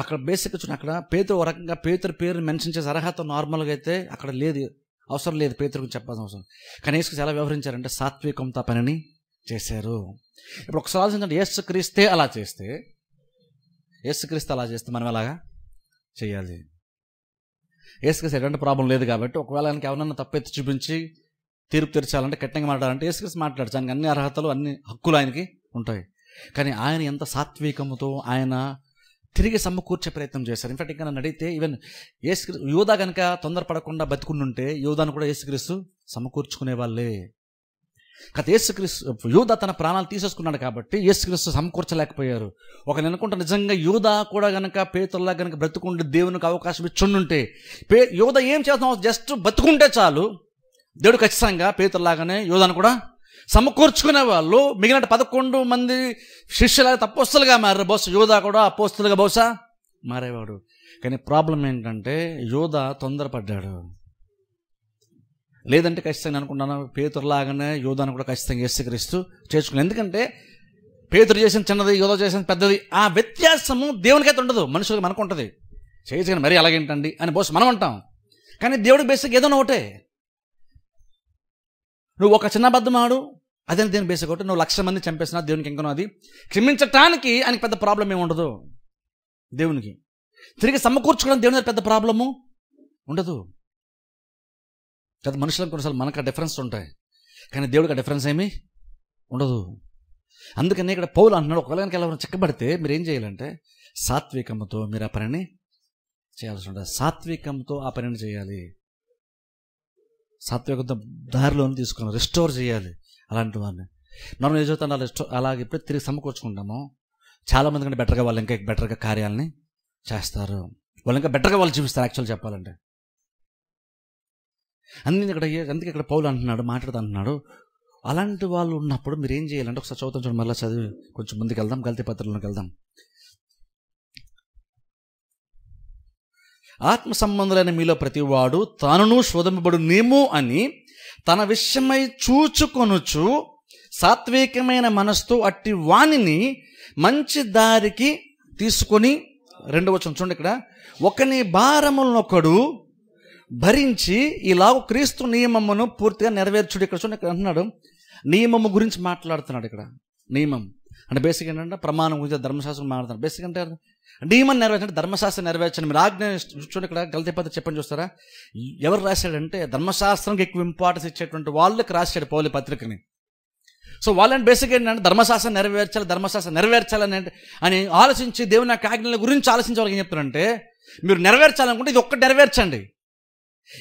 Speaker 2: అక్కడ బేసిక్ వచ్చిన అక్కడ పేతురు ఒక రకంగా పేతురు పేరుని మెన్షన్ చేసే అర్హత నార్మల్గా అయితే అక్కడ లేదు అవసరం లేదు పేతురు గురించి చెప్పాల్సిన అవసరం కానీ ఏసుకు ఎలా వ్యవహరించారంటే సాత్వికంతో పనిని చేశారు ఇప్పుడు ఒకసారి ఆలోచించండి క్రీస్తే అలా చేస్తే క్రీస్తు అలా చేస్తే మనం ఎలాగా చేయాలి క్రీస్తు ఎటువంటి ప్రాబ్లం లేదు కాబట్టి ఒకవేళ ఆయనకి ఎవరన్నా తప్పెత్తి చూపించి తీర్పు తెరచాలంటే కఠినంగా మాట్లాడాలంటే క్రీస్తు మాట్లాడచ్చు ఆయనకి అన్ని అర్హతలు అన్ని హక్కులు ఆయనకి ఉంటాయి కానీ ఆయన ఎంత సాత్వికముతో ఆయన తిరిగి సమకూర్చే ప్రయత్నం చేశారు ఇన్ఫాక్ట్ ఇంకా నన్ను అడిగితే ఈవెన్ యేసుక్రీ యోధ కనుక తొందరపడకుండా బతికుండుంటే యోధాను కూడా ఏసుక్రీస్తు సమకూర్చుకునే వాళ్ళే గత యేసుక్రీస్తు యూదా తన ప్రాణాలు తీసేసుకున్నాడు కాబట్టి యేసుక్రీస్తు సమకూర్చలేకపోయారు ఒక అనుకుంటే నిజంగా యూదా కూడా గనక పేతుల్లా గనక బ్రతుకుంటే దేవునికి అవకాశం ఇచ్చుండుంటే పే యూధ ఏం చేస్తాం జస్ట్ బతుకుంటే చాలు దేవుడు ఖచ్చితంగా పేతుల్లాగానే యూదను కూడా సమకూర్చుకునే వాళ్ళు మిగిలిన పదకొండు మంది శిష్యుల తప్పస్తులుగా మారారు బహుశా యోధ కూడా అపోస్తులుగా బహుశా మారేవాడు కానీ ప్రాబ్లం ఏంటంటే యూధ తొందరపడ్డాడు లేదంటే ఖచ్చితంగా అనుకుంటున్నాను పేతురులాగానే యోధాను కూడా ఖచ్చితంగా ఏసుక్రీస్తూ చేర్చుకుని ఎందుకంటే పేతురు చేసిన చిన్నది యోధ చేసిన పెద్దది ఆ వ్యత్యాసము దేవునికైతే ఉండదు మనుషులకు మనకు ఉంటుంది చేయగలిగిన మరీ అలాగేంటండి అని బోస్ మనం అంటాం కానీ దేవుడికి బేసిక్ ఏదైనా ఒకటే నువ్వు ఒక చిన్న అబద్ధం ఆడు అదే దేని బేసిక్ ఒకటి నువ్వు లక్ష మంది చంపేసినా దేవునికి ఇంకనో అది క్షమించటానికి ఆయనకి పెద్ద ప్రాబ్లం ఏమి ఉండదు దేవునికి తిరిగి సమకూర్చుకోవడం దేవుని పెద్ద ప్రాబ్లము ఉండదు కదా మనుషులకు కొన్నిసార్లు మనకు ఆ డిఫరెన్స్ ఉంటాయి కానీ దేవుడికి డిఫరెన్స్ ఏమీ ఉండదు అందుకని ఇక్కడ పౌలు అంటున్నాడు ఒకవేళ కనుక ఎవరైనా చిక్కబడితే మీరు ఏం చేయాలంటే సాత్వికంతో మీరు ఆ పనిని చేయాల్సి ఉంటుంది సాత్వికంతో ఆ పనిని చేయాలి సాత్వికంతో దారిలోనే తీసుకుని రిస్టోర్ చేయాలి అలాంటి వారిని మనం ఏ చదువుతాం అలా అలాగే ఇప్పుడే తిరిగి సమకూర్చుకుంటామో చాలామంది కంటే బెటర్గా వాళ్ళు ఇంకా బెటర్గా కార్యాలని చేస్తారు వాళ్ళు ఇంకా బెటర్గా వాళ్ళు చూపిస్తారు యాక్చువల్ చెప్పాలంటే అందుకని ఇక్కడ అందుకే ఇక్కడ పౌలు అంటున్నాడు మాట్లాడుతూ అంటున్నాడు అలాంటి వాళ్ళు ఉన్నప్పుడు మీరు ఏం చేయాలంటే ఒకసారి చదువుతాం చూడండి మళ్ళీ చదివి కొంచెం ముందుకు వెళ్దాం గల్తీ పత్రంలోకి వెళ్దాం ఆత్మ సంబంధులైన మీలో ప్రతివాడు శోధింపబడు శోధింపబడునేమో అని తన విషయమై చూచుకొనుచు సాత్వికమైన మనస్తో అట్టి వాణిని మంచి దారికి తీసుకొని రెండవ చూడండి ఇక్కడ ఒకని భారములనొకడు భరించి ఈలాగు క్రీస్తు నియమమును పూర్తిగా నెరవేర్చుడు ఇక్కడ చూడండి ఇక్కడ అంటున్నాడు నియమము గురించి మాట్లాడుతున్నాడు ఇక్కడ నియమం అంటే బేసిక్ ఏంటంటే ప్రమాణం గురించి ధర్మశాస్త్రం మాట్లాడుతున్నాడు బేసిక్ అంటే నియమం నెరవేర్చండి ధర్మశాస్త్రం నెరవేర్చండి మీరు ఆజ్ఞ చూడండి ఇక్కడ గల్తీపద చెప్పని చూస్తారా ఎవరు రాశాడంటే ధర్మశాస్త్రంకి ఎక్కువ ఇంపార్టెన్స్ ఇచ్చేటువంటి వాళ్ళకి రాశాడు పౌలి పత్రికని సో వాళ్ళని బేసిక్ ఏంటంటే ధర్మశాస్త్రం నెరవేర్చాలి ధర్మశాస్త్రం నెరవేర్చాలని అని ఆలోచించి దేవుని యొక్క ఆజ్ఞల గురించి ఆలోచించే వాళ్ళకి ఏం చెప్తారంటే మీరు నెరవేర్చాలనుకుంటే ఇది ఒక్కటి నెరవేర్చండి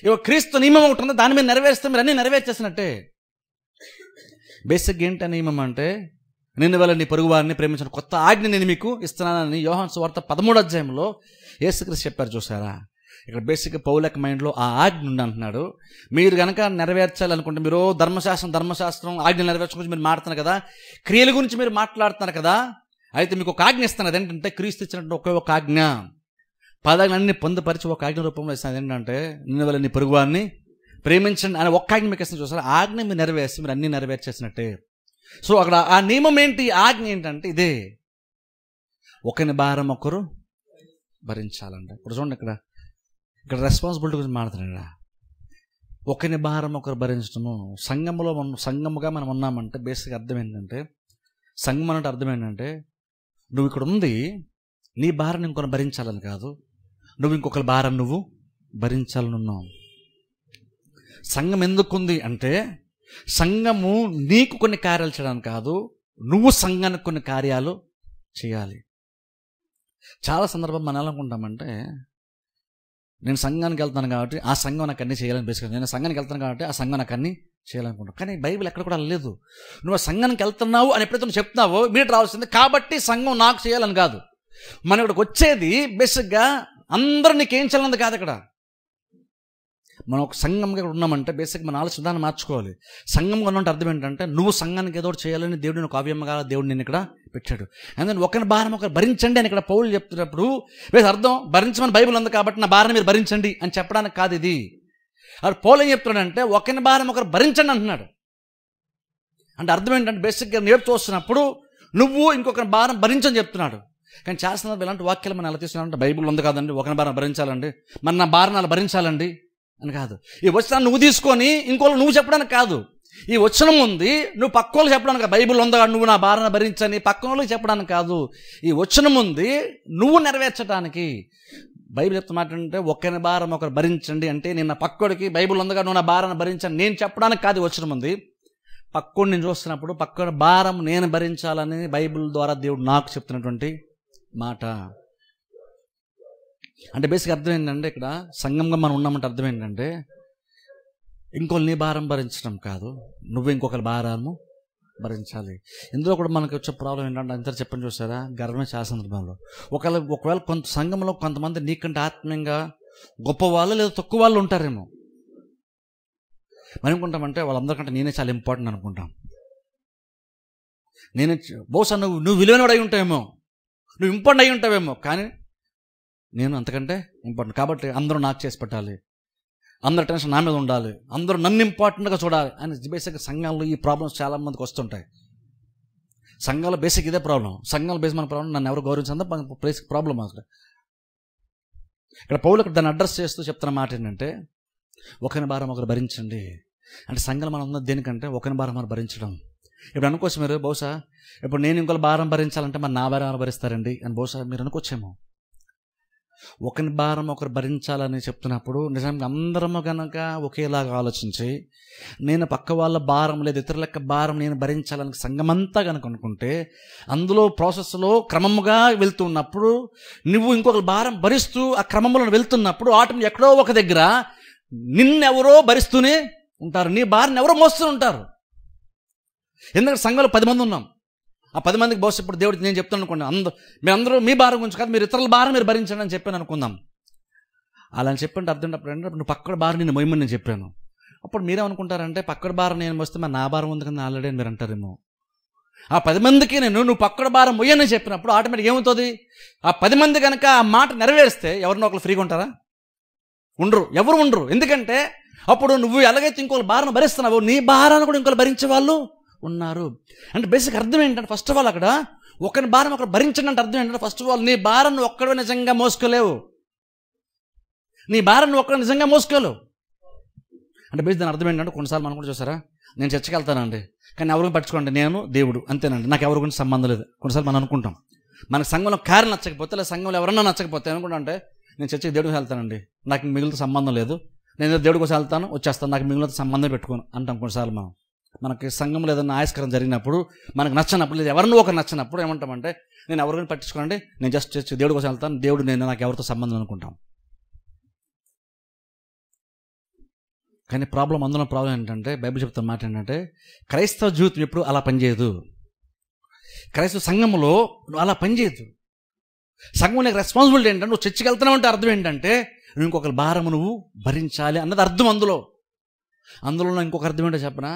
Speaker 2: ఇవ క్రీస్తు నియమం ఒకటి ఉంది దాని మీద నెరవేరుస్తే మీరు అన్నీ నెరవేర్చేసినట్టే బేసిక్ ఏంటి నియమం అంటే నిన్న వల్ల నీ పొరుగు వారిని ప్రేమించిన కొత్త ఆజ్ఞ నేను మీకు ఇస్తున్నానని యోహన్ సువార్త పదమూడు అధ్యాయంలో ఏసుక్రీస్తు చెప్పారు చూసారా ఇక్కడ బేసిక్ పౌలక మైండ్లో ఆ ఆజ్ఞ ఉండి అంటున్నాడు మీరు కనుక నెరవేర్చాలనుకుంటే మీరు ధర్మశాస్త్రం ధర్మశాస్త్రం ఆజ్ఞ నెరవేర్చడం గురించి మీరు మాట్లాడుతున్నారు కదా క్రియల గురించి మీరు మాట్లాడుతున్నారు కదా అయితే మీకు ఒక ఆజ్ఞ ఇస్తాను ఏంటంటే క్రీస్తు ఇచ్చినట్టు ఒకే ఒక ఆజ్ఞ పదాలన్నీ పొందపరిచి ఒక ఆజ్ఞ రూపంలో ఇస్తాను ఏంటంటే నిన్న వల్ల నీ పొరుగువాన్ని ప్రేమించండి అని ఒక్క ఆజ్ఞ మీకు ఇస్తాను చూస్తారు ఆజ్ఞ మీరు నెరవేర్చి మీరు అన్ని నెరవేర్చేసినట్టే సో అక్కడ ఆ నియమం ఏంటి ఆజ్ఞ ఏంటంటే ఇదే ఒకరిని భారం ఒకరు భరించాలంట ఇప్పుడు చూడండి ఇక్కడ ఇక్కడ రెస్పాన్సిబిలిటీ గురించి మాట్లాడుతున్నా ఒకరిని భారం ఒకరు భరించడము సంఘంలో మనం సంఘముగా మనం ఉన్నామంటే బేసిక్ అర్థం ఏంటంటే సంఘం అన్నట్టు అర్థం ఏంటంటే నువ్వు ఇక్కడ ఉంది నీ భారం ఇంకొని భరించాలని కాదు నువ్వు ఇంకొకరి భారం నువ్వు భరించాలనున్నావు సంఘం ఎందుకుంది అంటే సంఘము నీకు కొన్ని కార్యాలు చేయడం కాదు నువ్వు సంఘానికి కొన్ని కార్యాలు చేయాలి చాలా సందర్భం మనం అనుకుంటామంటే నేను సంఘానికి వెళ్తాను కాబట్టి ఆ సంఘం నాకు అన్నీ చేయాలని బేసుకుంది నేను సంఘానికి వెళ్తాను కాబట్టి ఆ సంఘం నాకు అన్నీ చేయాలనుకుంటాను కానీ బైబిల్ ఎక్కడ కూడా లేదు నువ్వు సంఘానికి వెళ్తున్నావు అని ఎప్పుడైతే నువ్వు చెప్తున్నావో మీరు రావాల్సింది కాబట్టి సంఘం నాకు చేయాలని కాదు మన ఇక్కడికి వచ్చేది బేసిక్గా అందరినీ నీకేం కాదు అక్కడ మనం ఒక సంఘంగా ఉన్నామంటే బేసిక్ మన ఆలోచన మార్చుకోవాలి సంఘంగా ఉన్నట్టు అర్థం ఏంటంటే నువ్వు సంఘానికి ఏదో చేయాలని దేవుడిని ఒక కావ్యంగా దేవుడు నేను ఇక్కడ పెట్టాడు అందుకని ఒకరి భారం ఒకరు భరించండి అని ఇక్కడ పౌరులు చెప్తున్నప్పుడు వేసి అర్థం భరించమని బైబిల్ ఉంది కాబట్టి నా భారం మీరు భరించండి అని చెప్పడానికి కాదు ఇది అది పౌలు ఏం చెప్తున్నాడంటే ఒకరిని భారం ఒకరు భరించండి అంటున్నాడు అంటే అర్థం ఏంటంటే బేసిక్గా నేర్పు చూస్తున్నప్పుడు నువ్వు ఇంకొకరి భారం భరించని చెప్తున్నాడు కానీ చేస్తున్నప్పుడు ఇలాంటి వాక్యాలు మనం ఎలా తీసుకున్నామంటే బైబిల్ ఉంది కాదండి ఒకరి భారణ భరించాలండి మన నా భారణ భరించాలండి అని కాదు ఈ వచనాన్ని నువ్వు తీసుకొని ఇంకోళ్ళు నువ్వు చెప్పడానికి కాదు ఈ వచనం ఉంది నువ్వు పక్క వాళ్ళు చెప్పడానికి బైబిల్ కాదు నువ్వు నా భారణ భరించని పక్క వాళ్ళు చెప్పడానికి కాదు ఈ వచనం ఉంది నువ్వు నెరవేర్చడానికి బైబిల్ చెప్తున్నమాట అంటే ఒకరి భారం ఒకరు భరించండి అంటే నేను నా బైబుల్ బైబిల్ కాదు నువ్వు నా భారాన్ని భరించండి నేను చెప్పడానికి కాదు వచనం ఉంది పక్కోడిని చూస్తున్నప్పుడు పక్కన భారం నేను భరించాలని బైబిల్ ద్వారా దేవుడు నాకు చెప్తున్నటువంటి మాట అంటే బేసిక్ అర్థం ఏంటంటే ఇక్కడ సంఘంగా మనం ఉన్నామంటే అర్థం ఏంటంటే నీ భారం భరించడం కాదు నువ్వు ఇంకొకరి భారాము భరించాలి ఇందులో కూడా మనకు వచ్చే ప్రాబ్లం ఏంటంటే అంతా చెప్పని చూసారా గర్వమే చాలా సందర్భంలో ఒకవేళ ఒకవేళ కొంత సంఘంలో కొంతమంది నీకంటే ఆత్మీయంగా గొప్ప వాళ్ళు లేదా తక్కువ వాళ్ళు ఉంటారేమో మనం అనుకుంటామంటే వాళ్ళందరికంటే నేనే చాలా ఇంపార్టెంట్ అనుకుంటాం నేనే బహుశా నువ్వు నువ్వు విలువైన అయి ఉంటాయేమో నువ్వు ఇంపార్ట్ అయి ఉంటావేమో కానీ నేను అంతకంటే ఇంపార్టెంట్ కాబట్టి అందరూ నాకు చేసి పెట్టాలి అందరి టెన్షన్ నా మీద ఉండాలి అందరూ నన్ను ఇంపార్టెంట్గా చూడాలి అని బేసిక్ సంఘాల్లో ఈ ప్రాబ్లమ్స్ చాలా మందికి వస్తుంటాయి సంఘాల బేసిక్ ఇదే ప్రాబ్లం సంఘాల బేస్ మన ప్రాబ్లం నన్ను ఎవరు గౌరవించాలి బేసిక్ ప్రాబ్లం అసలు ఇక్కడ పౌలు ఇక్కడ దాన్ని అడ్రస్ చేస్తూ చెప్తున్న మాట ఏంటంటే ఒకరి భారం ఒకరు భరించండి అంటే సంఘం మనం ఉన్నది దేనికంటే ఒకరి భారం మనం భరించడం ఇప్పుడు అనుకోవచ్చు మీరు బహుశా ఇప్పుడు నేను ఇంకొక భారం భరించాలంటే మరి నా భారం భరిస్తారండి అని బహుశా మీరు అనుకోవచ్చేమో ఒకరి భారం ఒకరు భరించాలని చెప్తున్నప్పుడు నిజంగా అందరము కనుక ఒకేలాగా ఆలోచించి నేను పక్క వాళ్ళ భారం లేదు ఇతరుల యొక్క భారం నేను భరించాలని సంఘమంతా కనుక అనుకుంటే అందులో ప్రాసెస్లో క్రమముగా వెళ్తున్నప్పుడు నువ్వు ఇంకొకరి భారం భరిస్తూ ఆ క్రమంలో వెళ్తున్నప్పుడు వాటిని ఎక్కడో ఒక దగ్గర నిన్నెవరో భరిస్తూనే ఉంటారు నీ భారం ఎవరో మోస్తూ ఉంటారు ఎందుకంటే సంఘంలో పది మంది ఉన్నాం ఆ పది మందికి బహుశా ఇప్పుడు దేవుడికి నేను చెప్తాను అనుకోండి అందరూ మీరందరూ మీ భారం గురించి కాదు మీరు ఇతరుల భారం మీరు భరించండి అని చెప్పాను అనుకుందాం అలా అని చెప్పండి అర్థం అప్పుడు అంటే నువ్వు పక్కడ భారం నేను మొయ్యమని నేను చెప్పాను అప్పుడు మీరేమనుకుంటారంటే పక్కడ భారం నేను వస్తే మరి నా భారం ఉంది కదా ఆల్రెడీ అని మీరు అంటారేమో ఆ పది మందికి నేను నువ్వు పక్కడ భారం మొయ్యని చెప్పినప్పుడు ఆటోమేటిక్ ఏమవుతుంది ఆ పది మంది కనుక ఆ మాట నెరవేరిస్తే ఎవరినో ఒకరు ఫ్రీగా ఉంటారా ఉండరు ఎవరు ఉండరు ఎందుకంటే అప్పుడు నువ్వు ఎలాగైతే ఇంకోళ్ళు భారం భరిస్తున్నావు నీ భారాన్ని కూడా ఇంకోళ్ళు భరించే వాళ్ళు ఉన్నారు అంటే బేసిక్ అర్థం ఏంటంటే ఫస్ట్ ఆఫ్ ఆల్ అక్కడ ఒకరి భారం ఒకరు భరించండి అంటే అర్థం ఏంటంటే ఫస్ట్ ఆఫ్ ఆల్ నీ భారం ఒక్కడ నిజంగా మోసుకోలేవు నీ భారం ఒక్కడ నిజంగా మోసుకోలేవు అంటే బేసి దాని అర్థం ఏంటంటే కొన్నిసార్లు మనం కూడా చూసారా నేను చర్చకి వెళ్తానండి కానీ ఎవరు పట్టుకోండి నేను దేవుడు అంతేనండి నాకు ఎవరి గురించి సంబంధం లేదు కొన్నిసార్లు మనం అనుకుంటాం మనకు సంఘంలో కార్యం నచ్చకపోతే లేదా సంఘంలో ఎవరన్నా నచ్చకపోతే అనుకుంటా అంటే నేను చర్చకి దేవుడికి వెళ్తానండి నాకు మిగిలిన సంబంధం లేదు నేను దేవుడి కోసం వెళ్తాను వచ్చేస్తాను నాకు మిగిలిన సంబంధం పెట్టుకోను అంటాం కొన్నిసార్లు మనం మనకి సంఘంలో ఏదైనా ఆయస్కరం జరిగినప్పుడు మనకు నచ్చినప్పుడు లేదు ఎవరినో ఒక నచ్చినప్పుడు ఏమంటామంటే నేను ఎవరిని పట్టించుకోనండి నేను జస్ట్ చేసి దేవుడి కోసం వెళ్తాను దేవుడు నేను నాకు ఎవరితో సంబంధం అనుకుంటాం కానీ ప్రాబ్లం అందులో ప్రాబ్లం ఏంటంటే బైబిల్ చెప్తున్న మాట ఏంటంటే క్రైస్తవ జీవితం ఎప్పుడు అలా పనిచేయదు క్రైస్తవ సంఘంలో నువ్వు అలా పనిచేయదు సంఘం నీకు రెస్పాన్సిబిలిటీ ఏంటంటే నువ్వు చర్చికి వెళ్తున్నావు అంటే అర్థం ఏంటంటే నువ్వు ఇంకొకరి భారము నువ్వు భరించాలి అన్నది అర్థం అందులో అందులో ఇంకొక అర్థం ఏంటో చెప్పనా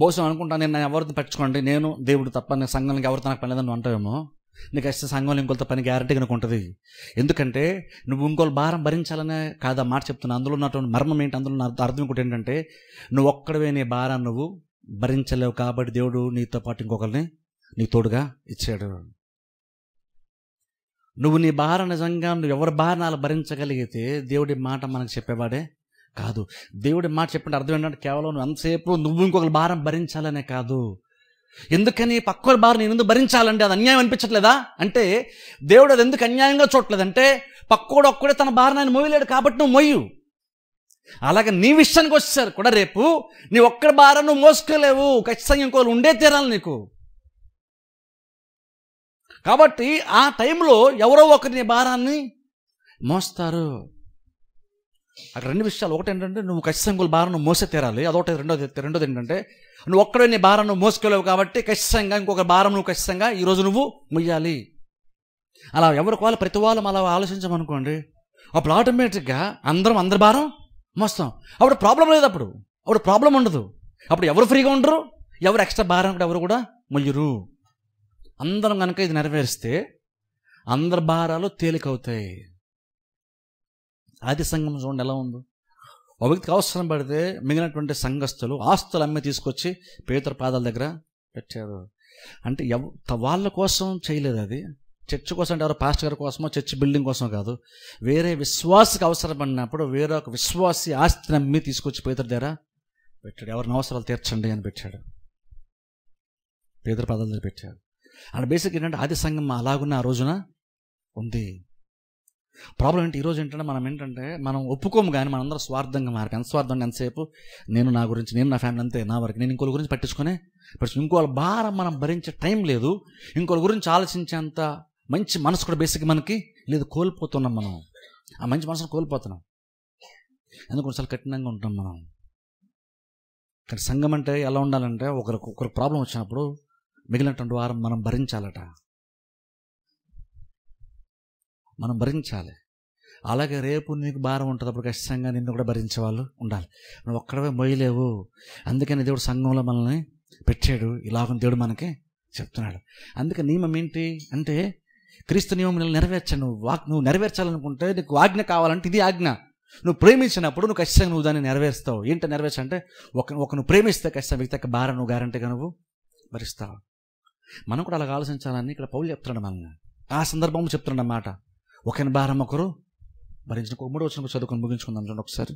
Speaker 2: బహుశా అనుకుంటాను నేను ఎవరిని పెట్టుకోండి నేను దేవుడు తప్ప నేను సంఘంలోకి ఎవరితో నాకు పని లేదని అంటావేమో నీకు అసలు సంఘంలో ఇంకొలతో పని గ్యారంటీగా నీకు ఉంటుంది ఎందుకంటే నువ్వు ఇంకోళ్ళు భారం భరించాలనే కాదా మాట చెప్తున్నా అందులో ఉన్నటువంటి మర్మం ఏంటి అందులో అర్థం ఇంకోటి ఏంటంటే నువ్వు ఒక్కడవే నీ భారాన్ని నువ్వు భరించలేవు కాబట్టి దేవుడు నీతో పాటు ఇంకొకరిని నీ తోడుగా ఇచ్చాడు నువ్వు నీ భారం నిజంగా నువ్వు ఎవరి భారణాలు భరించగలిగితే దేవుడి మాట మనకు చెప్పేవాడే కాదు దేవుడి మాట చెప్పండి అర్థం ఏంటంటే కేవలం ఎంతసేపు నువ్వు ఇంకొకరి భారం భరించాలనే కాదు ఎందుకని పక్క భారం నేను ఎందుకు భరించాలండి అది అన్యాయం అనిపించట్లేదా అంటే దేవుడు అది ఎందుకు అన్యాయంగా చూడట్లేదంటే పక్కోడు ఒక్కడే తన భారం ఆయన మోయలేడు కాబట్టి నువ్వు మొయ్యు అలాగే నీ విషయానికి వచ్చేసారు కూడా రేపు నీ ఒక్కడి భారం నువ్వు మోసుకోలేవు ఖచ్చితంగా ఇంకోళ్ళు ఉండే తీరాలి నీకు కాబట్టి ఆ టైంలో ఎవరో ఒకరి నీ భారాన్ని మోస్తారు అక్కడ రెండు విషయాలు ఒకటి ఏంటంటే నువ్వు కచ్చితంగుల భారాన్ని మోసే తీరాలి అదొకటి రెండోది రెండోది ఏంటంటే నువ్వు ఒక్కడే నీ భారాన్ని మోసుకోలేవు కాబట్టి ఖచ్చితంగా ఇంకొక భారం నువ్వు ఖచ్చితంగా ఈరోజు నువ్వు మొయ్యాలి అలా ఎవరికి వాళ్ళు ప్రతి వాళ్ళు అలా ఆలోచించమనుకోండి అప్పుడు ఆటోమేటిక్గా అందరం అందరి భారం మోస్తాం అప్పుడు ప్రాబ్లం లేదు అప్పుడు అప్పుడు ప్రాబ్లం ఉండదు అప్పుడు ఎవరు ఫ్రీగా ఉండరు ఎవరు ఎక్స్ట్రా భారం కూడా ఎవరు కూడా మొయ్యరు అందరం కనుక ఇది నెరవేరిస్తే అందరి భారాలు తేలికవుతాయి ఆది సంఘం చూడండి ఎలా ఉందో ఒక వ్యక్తికి అవసరం పడితే మిగిలినటువంటి సంఘస్థులు ఆస్తులు అమ్మి తీసుకొచ్చి పేతర పాదాల దగ్గర పెట్టారు అంటే ఎవ వాళ్ళ కోసం చేయలేదు అది చర్చ్ కోసం అంటే ఎవరో పాస్టర్ గారి కోసమో చర్చ్ బిల్డింగ్ కోసం కాదు వేరే విశ్వాసకి అవసరపడినప్పుడు వేరే ఒక విశ్వాసి ఆస్తిని అమ్మి తీసుకొచ్చి పేదరు దగ్గర పెట్టాడు ఎవరిని అవసరాలు తీర్చండి అని పెట్టాడు పేదరు పదాల దగ్గర పెట్టాడు అండ్ బేసిక్ ఏంటంటే ఆది సంఘం అలాగున్న ఆ రోజున ఉంది ప్రాబ్లం ఏంటి ఈరోజు ఏంటంటే మనం ఏంటంటే మనం ఒప్పుకోము కానీ మనందరం స్వార్థంగా మారు ఎంత స్వార్థం ఎంతసేపు నేను నా గురించి నేను నా ఫ్యామిలీ అంతే నా వరకు నేను ఇంకోళ్ళ గురించి పట్టించుకునే పట్టించుకుని ఇంకోళ్ళ భారం మనం భరించే టైం లేదు ఇంకోళ్ళ గురించి ఆలోచించేంత మంచి మనసు కూడా బేసిక్ మనకి లేదు కోల్పోతున్నాం మనం ఆ మంచి మనసును కోల్పోతున్నాం ఎందుకు చాలా కఠినంగా ఉంటాం మనం కానీ సంఘం అంటే ఎలా ఉండాలంటే ఒకరికి ప్రాబ్లం వచ్చినప్పుడు మిగిలినటువంటి వారం మనం భరించాలట మనం భరించాలి అలాగే రేపు నీకు భారం ఉంటుంది అప్పుడు ఖచ్చితంగా నిన్ను కూడా భరించే వాళ్ళు ఉండాలి మనం ఒక్కడవే మొయ్యలేవు అందుకని దేవుడు సంఘంలో మనల్ని పెట్టాడు ఇలాగ దేవుడు మనకి చెప్తున్నాడు అందుకే నియమం ఏంటి అంటే క్రీస్తు నియమం నేను నెరవేర్చాను వాక్ నువ్వు నెరవేర్చాలనుకుంటే నీకు ఆజ్ఞ కావాలంటే ఇది ఆజ్ఞ నువ్వు ప్రేమించినప్పుడు నువ్వు ఖచ్చితంగా నువ్వు దాన్ని నెరవేరుస్తావు ఏంటో నెరవేర్చంటే ఒక ఒక నువ్వు ప్రేమిస్తే ఖచ్చితంగా వ్యక్తి యొక్క భారం నువ్వు గ్యారంటీగా నువ్వు భరిస్తావు మనం కూడా అలాగ ఆలోచించాలని ఇక్కడ పౌలు చెప్తున్నాడు మనల్ని ఆ సందర్భంలో చెప్తున్నాడు అన్నమాట ఒకరిని భారం ఒకరు భరించిన మూడు వచ్చిన చదువుకొని ముగించుకుందాం చూడండి ఒకసారి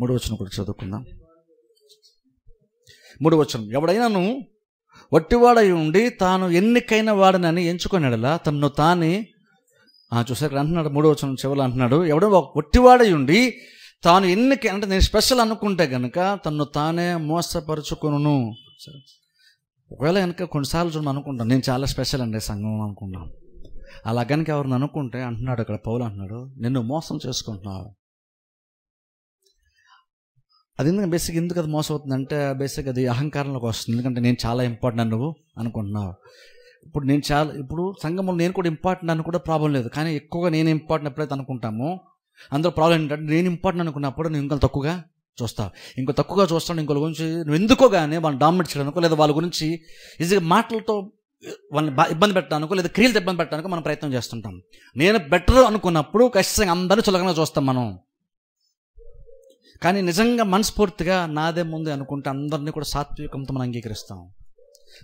Speaker 2: మూడు వచ్చిన కూడా చదువుకుందాం మూడు వచ్చిన ఎవడైనాను వట్టివాడై ఉండి తాను ఎన్నికైన వాడనని ఎంచుకున్నాడలా తనను తానే చూసాక అంటున్నాడు మూడు వచ్చిన చివరి అంటున్నాడు ఎవడో వట్టివాడై ఉండి తాను ఎన్నిక అంటే నేను స్పెషల్ అనుకుంటే కనుక తను తానే మోసపరుచుకును ఒకవేళ కనుక కొన్నిసార్లు అనుకుంటాను నేను చాలా స్పెషల్ అండి సంఘం అనుకుంటాను అలా కనుక ఎవరిని అనుకుంటే అంటున్నాడు అక్కడ పౌలు అంటున్నాడు నిన్ను మోసం చేసుకుంటున్నావు అది ఎందుకంటే బేసిక్ ఎందుకు అది మోసం అవుతుందంటే బేసిక్ అది అహంకారంలోకి వస్తుంది ఎందుకంటే నేను చాలా ఇంపార్టెంట్ నువ్వు అనుకుంటున్నావు ఇప్పుడు నేను చాలా ఇప్పుడు సంఘంలో నేను కూడా ఇంపార్టెంట్ అని కూడా ప్రాబ్లం లేదు కానీ ఎక్కువగా నేను ఇంపార్టెంట్ ఎప్పుడైతే అనుకుంటామో అందులో ప్రాబ్లం ఏంటంటే నేను ఇంపార్టెంట్ అనుకున్నప్పుడు నేను ఇంకా తక్కువగా చూస్తావు ఇంకా తక్కువగా చూస్తాను ఇంకోళ్ళ గురించి నువ్వు ఎందుకో కానీ వాళ్ళని డామినేట్ చేయడానికో లేదా వాళ్ళ గురించి ఈజీగా మాటలతో వాళ్ళని ఇబ్బంది పెట్టడానికి లేదా క్రియలతో ఇబ్బంది పెట్టడానికి మనం ప్రయత్నం చేస్తుంటాం నేను బెటర్ అనుకున్నప్పుడు ఖచ్చితంగా అందరూ చులకన చూస్తాం మనం కానీ నిజంగా మనస్ఫూర్తిగా నాదే ముందే అనుకుంటే అందరినీ కూడా సాత్వికంతో మనం అంగీకరిస్తాం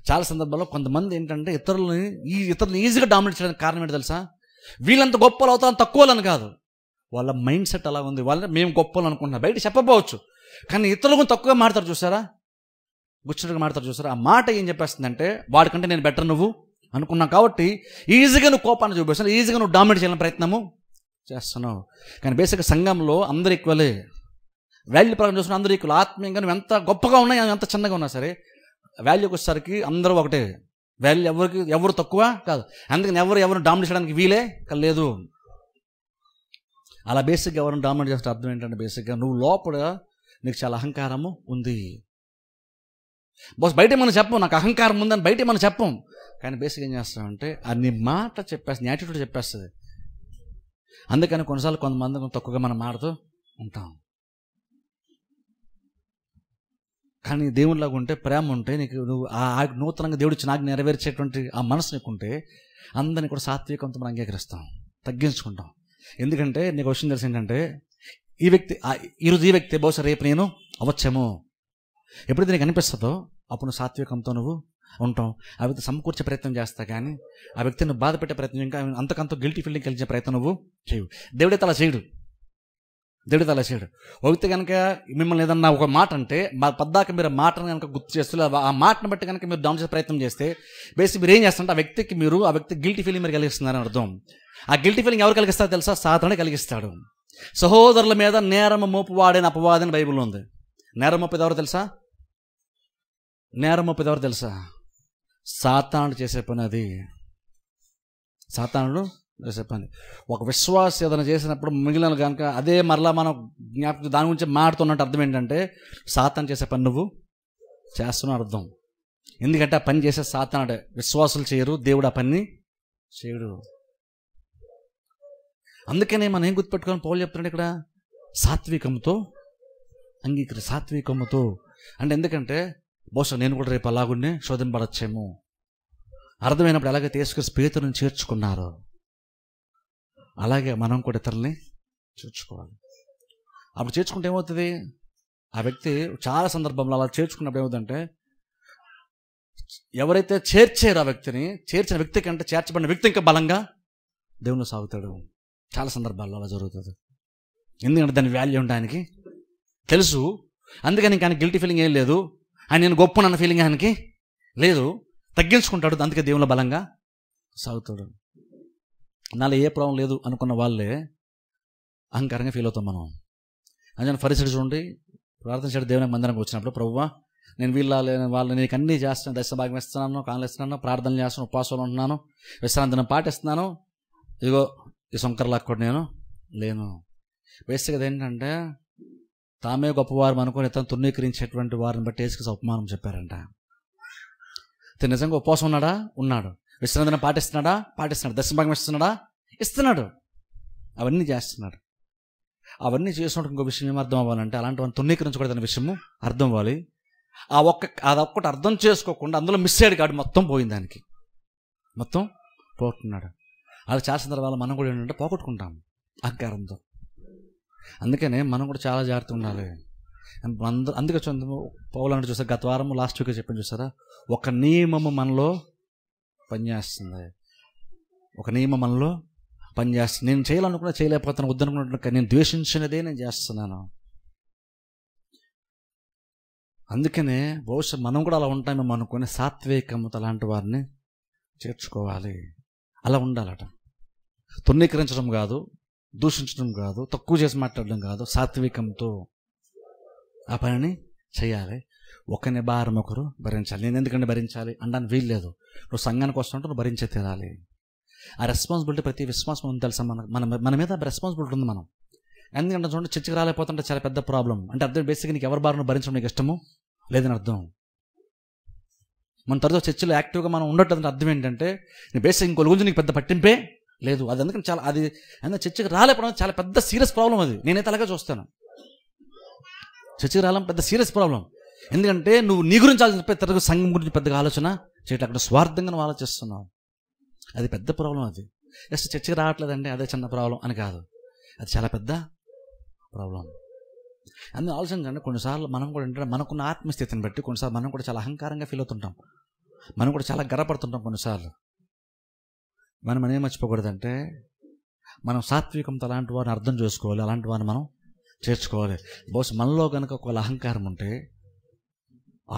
Speaker 2: చాలా సందర్భాల్లో కొంతమంది ఏంటంటే ఇతరులని ఈ ఇతరులను ఈజీగా డామినేట్ చేయడానికి కారణం ఏంటి తెలుసా వీళ్ళంత గొప్పలు అవుతారని తక్కువలని కాదు వాళ్ళ మైండ్ సెట్ అలా ఉంది వాళ్ళ మేము గొప్పలు అనుకుంటున్నాం బయట చెప్పబోవచ్చు కానీ ఇతరులకు తక్కువగా మారుతారు చూసారా గుచ్చినట్టుగా మాడతారు చూసారు ఆ మాట ఏం చెప్పేస్తుందంటే వాడికంటే నేను బెటర్ నువ్వు అనుకున్నావు కాబట్టి ఈజీగా నువ్వు కోపాన్ని చూపిస్తాను ఈజీగా నువ్వు డామినేట్ చేయాలని ప్రయత్నము చేస్తున్నావు కానీ బేసిక్ సంఘంలో అందరు ఈక్వలే వాల్యూ ప్రకారం చూసిన అందరూ ఈక్వల్ ఆత్మీయంగా నువ్వు ఎంత గొప్పగా ఉన్నా ఎంత చిన్నగా ఉన్నా సరే వాల్యూకి వచ్చేసరికి అందరూ ఒకటే వాల్యూ ఎవరికి ఎవరు తక్కువ కాదు అందుకని ఎవరు ఎవరు డామినేట్ చేయడానికి వీలే లేదు అలా బేసిక్గా ఎవరిని డామినేట్ చేస్తే అర్థం ఏంటంటే బేసిక్గా నువ్వు లోపల నీకు చాలా అహంకారము ఉంది బస్ బయట మనం చెప్పం నాకు అహంకారం ఉందని బయట మనం చెప్పం కానీ బేసిక్ ఏం చేస్తామంటే అది మాట చెప్పేస్తుంది యాటిట్యూడ్ చెప్పేస్తుంది అందుకని కొన్నిసార్లు కొంతమంది తక్కువగా మనం మారుతూ ఉంటాం కానీ దేవునిలాగా ఉంటే ప్రేమ ఉంటే నీకు నువ్వు ఆ నూతనంగా దేవుడు ఇచ్చిన నాకు నెరవేర్చేటువంటి ఆ మనసు నీకు ఉంటే అందరినీ కూడా సాత్వికంతో మనం అంగీకరిస్తాం తగ్గించుకుంటాం ఎందుకంటే నీకు విషయం తెలిసి ఏంటంటే ఈ వ్యక్తి ఈరోజు ఈ వ్యక్తి బహుశా రేపు నేను అవచ్చేమో ఎప్పుడైతే నీకు అనిపిస్తుందో అప్పుడు నువ్వు సాత్వికంతో నువ్వు ఉంటాం ఆ వ్యక్తి సమకూర్చే ప్రయత్నం చేస్తా కానీ ఆ వ్యక్తిని బాధ పెట్టే ప్రయత్నం ఇంకా అంతకంత గిల్టీ ఫీలింగ్ కలిగించే ప్రయత్నం నువ్వు చేయవు దేవుడు అలా చేయడు దేవుడు అలా చేయడు ఒక వ్యక్తి కనుక మిమ్మల్ని ఏదన్నా ఒక మాట అంటే మా పద్దాక మీరు మాటను కనుక గుర్తు చేస్తూ ఆ మాటను బట్టి కనుక మీరు డౌన్ చేసే ప్రయత్నం చేస్తే బేసి మీరు ఏం చేస్తారంటే ఆ వ్యక్తికి మీరు ఆ వ్యక్తి గిల్టీ ఫీలింగ్ మీరు కలిగిస్తున్నారని అర్థం ఆ గిల్టీ ఫీలింగ్ ఎవరు కలిగిస్తారో తెలుసా సాధారణ కలిగిస్తాడు సహోదరుల మీద నేరమ మోపు వాడైన అపవాదని బైబుల్ ఉంది నేరం మోపేది ఎవరు తెలుసా నేరం ముప్పై ఎవరు తెలుసా సాతానుడు చేసే పని అది సాతానుడు చేసే పని ఒక విశ్వాస ఏదైనా చేసినప్పుడు మిగిలిన కనుక అదే మరలా మనం జ్ఞాపకం దాని గురించి మాట్లాడుతున్నట్టు అర్థం ఏంటంటే సాతాను చేసే పని నువ్వు చేస్తున్న అర్థం ఎందుకంటే ఆ పని చేసే సాతానుడే విశ్వాసులు చేయరు దేవుడు ఆ పని చేయడు అందుకనే మనం ఏం గుర్తుపెట్టుకొని పౌలు చెప్తున్నాడు ఇక్కడ సాత్వికముతో అంగీకరి సాత్వికముతో అంటే ఎందుకంటే బహుశా నేను కూడా రేపు శోధన శోధింపడచ్చేమో అర్థమైనప్పుడు ఎలాగ తీసుకొని స్పీతను చేర్చుకున్నారో అలాగే మనం కూడా ఇతరుల్ని చేర్చుకోవాలి అప్పుడు చేర్చుకుంటే ఏమవుతుంది ఆ వ్యక్తి చాలా సందర్భంలో అలా చేర్చుకున్నప్పుడు ఏమవుతుందంటే ఎవరైతే చేర్చారు ఆ వ్యక్తిని చేర్చిన వ్యక్తి కంటే చేర్చబడిన వ్యక్తి ఇంకా బలంగా దేవుని సాగుతాడు చాలా సందర్భాల్లో అలా జరుగుతుంది ఎందుకంటే దాని వాల్యూ ఉండడానికి తెలుసు అందుకని ఇంకా గిల్టీ ఫీలింగ్ ఏం లేదు ఆయన నేను గొప్ప గొప్పనన్న ఫీలింగ్ ఆయనకి లేదు తగ్గించుకుంటాడు అందుకే దేవుళ్ళ బలంగా సాగుతాడు నాలో ఏ ప్రాబ్లం లేదు అనుకున్న వాళ్ళే అహంకారంగా ఫీల్ అవుతాం మనం అందుకని పరిస్థితి చూడండి ప్రార్థన చేయడం దేవుని మందిరానికి వచ్చినప్పుడు ప్రభు నేను వీళ్ళ వాళ్ళని నీకు అన్నీ చేస్తున్నాను దశ భాగం ఇస్తున్నాను కాళ్ళు ఇస్తున్నాను ప్రార్థనలు చేస్తున్నాను ఉపాసాలు ఉంటున్నాను విశ్రాంతిని పాటిస్తున్నాను ఇదిగో ఈ సొంకర్లాక్కోడు నేను లేను బేసిక్గా ఏంటంటే తామే గొప్పవారు అనుకుని ఇతను తృణీకరించేటువంటి వారిని బట్టి ఏసుకి ఉపమానం చెప్పారంట ఇతను నిజంగా ఉపవాసం ఉన్నాడా ఉన్నాడు విశ్రాంతిని పాటిస్తున్నాడా పాటిస్తున్నాడు దర్శనభాగం ఇస్తున్నాడా ఇస్తున్నాడు అవన్నీ చేస్తున్నాడు అవన్నీ చేసినప్పుడు ఇంకో విషయం ఏమర్థం అర్థం అవ్వాలంటే అలాంటి వాళ్ళని తృణీకరించకూడదనే విషయము అర్థం అవ్వాలి ఆ ఒక్క అది ఒక్కటి అర్థం చేసుకోకుండా అందులో మిస్ అయ్యాడు కాడు మొత్తం పోయింది దానికి మొత్తం పోగొట్టుకున్నాడు అది చేసిన తర్వాత మనం కూడా ఏంటంటే పోగొట్టుకుంటాం అహంకారంతో అందుకనే మనం కూడా చాలా జాగ్రత్త ఉండాలి అందరూ అందుకే చంద్రము పౌలు అంటే చూసారు గత వారం లాస్ట్ వీక్ చెప్పాను చూసారా ఒక నియమము మనలో పనిచేస్తుంది ఒక నియమం మనలో పనిచేస్తుంది నేను చేయాలనుకున్నా చేయలేకపోతున్నాను వద్దనుకున్నట్టు నేను ద్వేషించినదే నేను చేస్తున్నాను అందుకనే బహుశా మనం కూడా అలా ఉంటామేమో అనుకుని సాత్వికమత అలాంటి వారిని చేర్చుకోవాలి అలా ఉండాలట తృణీకరించడం కాదు దూషించడం కాదు తక్కువ చేసి మాట్లాడడం కాదు సాత్వికంతో ఆ పనిని చేయాలి ఒకరిని భారం ఒకరు భరించాలి నేను ఎందుకంటే భరించాలి అనడానికి లేదు నువ్వు సంఘానికి వస్తుంటే నువ్వు భరించే తీరాలి ఆ రెస్పాన్సిబిలిటీ ప్రతి విశ్వాసం ఉంది తెలుసా మన మన మన మీద రెస్పాన్సిబిలిటీ ఉంది మనం ఎందుకంటే చూడండి చర్చకు రాలేకపోతుంటే చాలా పెద్ద ప్రాబ్లం అంటే అర్థం బేసిక్ నీకు ఎవరి భారం భరించడం నీకు ఇష్టము లేదని అర్థం మన తరచు చర్చలో యాక్టివ్గా మనం ఉండటం అర్థం ఏంటంటే నీ బేసిక్ ఇంకో గురించి నీకు పెద్ద పట్టింపే లేదు అది అందుకని చాలా అది అందుకని చర్చకి రాలేపడం చాలా పెద్ద సీరియస్ ప్రాబ్లం అది నేనైతే అలాగే చూస్తాను చర్చకి రావడం పెద్ద సీరియస్ ప్రాబ్లం ఎందుకంటే నువ్వు నీ గురించి ఆలోచన తరగ సంఘం గురించి పెద్దగా ఆలోచన చేయటం అక్కడ స్వార్థంగా నువ్వు ఆలోచిస్తున్నావు అది పెద్ద ప్రాబ్లం అది జస్ట్ చర్చకి రావట్లేదండి అదే చిన్న ప్రాబ్లం అని కాదు అది చాలా పెద్ద ప్రాబ్లం అందు ఆలోచించండి కొన్నిసార్లు మనం కూడా ఏంటంటే మనకున్న ఆత్మస్థితిని బట్టి కొన్నిసార్లు మనం కూడా చాలా అహంకారంగా ఫీల్ అవుతుంటాం మనం కూడా చాలా గర్వపడుతుంటాం కొన్నిసార్లు మనం ఏం మర్చిపోకూడదంటే మనం సాత్వికంతో అలాంటి వారిని అర్థం చేసుకోవాలి అలాంటి వారిని మనం చేర్చుకోవాలి బహుశా మనలో కనుక ఒక అహంకారం ఉంటే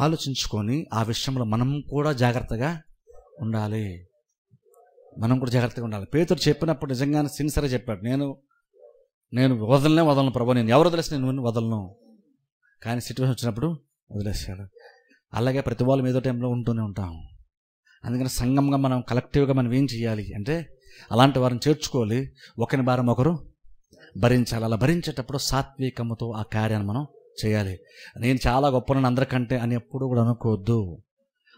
Speaker 2: ఆలోచించుకొని ఆ విషయంలో మనం కూడా జాగ్రత్తగా ఉండాలి మనం కూడా జాగ్రత్తగా ఉండాలి పేతుడు చెప్పినప్పుడు నిజంగానే సిన్సరే చెప్పాడు నేను నేను వదలనే వదలను ప్రభు నేను ఎవరు వదిలేసి నేను వదలను కానీ సిచ్యువేషన్ వచ్చినప్పుడు వదిలేసాడు అలాగే ప్రతి వాళ్ళు ఏదో టైంలో ఉంటూనే ఉంటాము అందుకని సంఘంగా మనం కలెక్టివ్గా మనం ఏం చేయాలి అంటే అలాంటి వారిని చేర్చుకోవాలి ఒకరి భారం ఒకరు భరించాలి అలా భరించేటప్పుడు సాత్వికముతో ఆ కార్యాన్ని మనం చేయాలి నేను చాలా గొప్పనని అందరికంటే అని ఎప్పుడు కూడా అనుకోవద్దు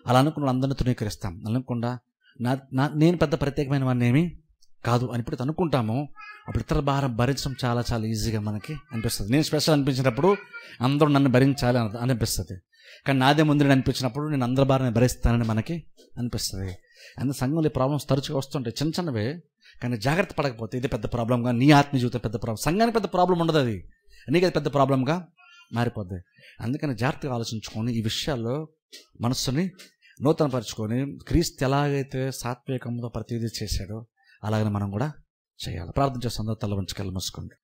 Speaker 2: అలా అనుకున్న అందరిని తృణీకరిస్తాం అనుకుండా నా నా నేను పెద్ద ప్రత్యేకమైన వాడిని ఏమీ కాదు అని ఇప్పుడు అనుకుంటాము అప్పుడు ఇతర భారం భరించడం చాలా చాలా ఈజీగా మనకి అనిపిస్తుంది నేను స్పెషల్ అనిపించినప్పుడు అందరూ నన్ను భరించాలి అని అనిపిస్తుంది కానీ నాదే ముందు అనిపించినప్పుడు నేను అందరి బారిని భరిస్తానని మనకి అనిపిస్తుంది అందు సంఘంలో ప్రాబ్లమ్స్ తరచుగా వస్తుంటాయి చిన్న చిన్నవే కానీ జాగ్రత్త పడకపోతే ఇది పెద్ద ప్రాబ్లంగా నీ ఆత్మీయ జీవితం పెద్ద ప్రాబ్లం సంఘానికి పెద్ద ప్రాబ్లం ఉండదు అది నీకు అది పెద్ద ప్రాబ్లంగా మారిపోద్ది అందుకని జాగ్రత్తగా ఆలోచించుకొని ఈ విషయాల్లో మనస్సుని నూతనపరుచుకొని క్రీస్తు ఎలాగైతే సాత్వికంతో ప్రతిదీ చేశాడో అలాగనే మనం కూడా చేయాలి ప్రార్థన చేస్తుందో తల వంచుకెళ్ళి మూసుకోండి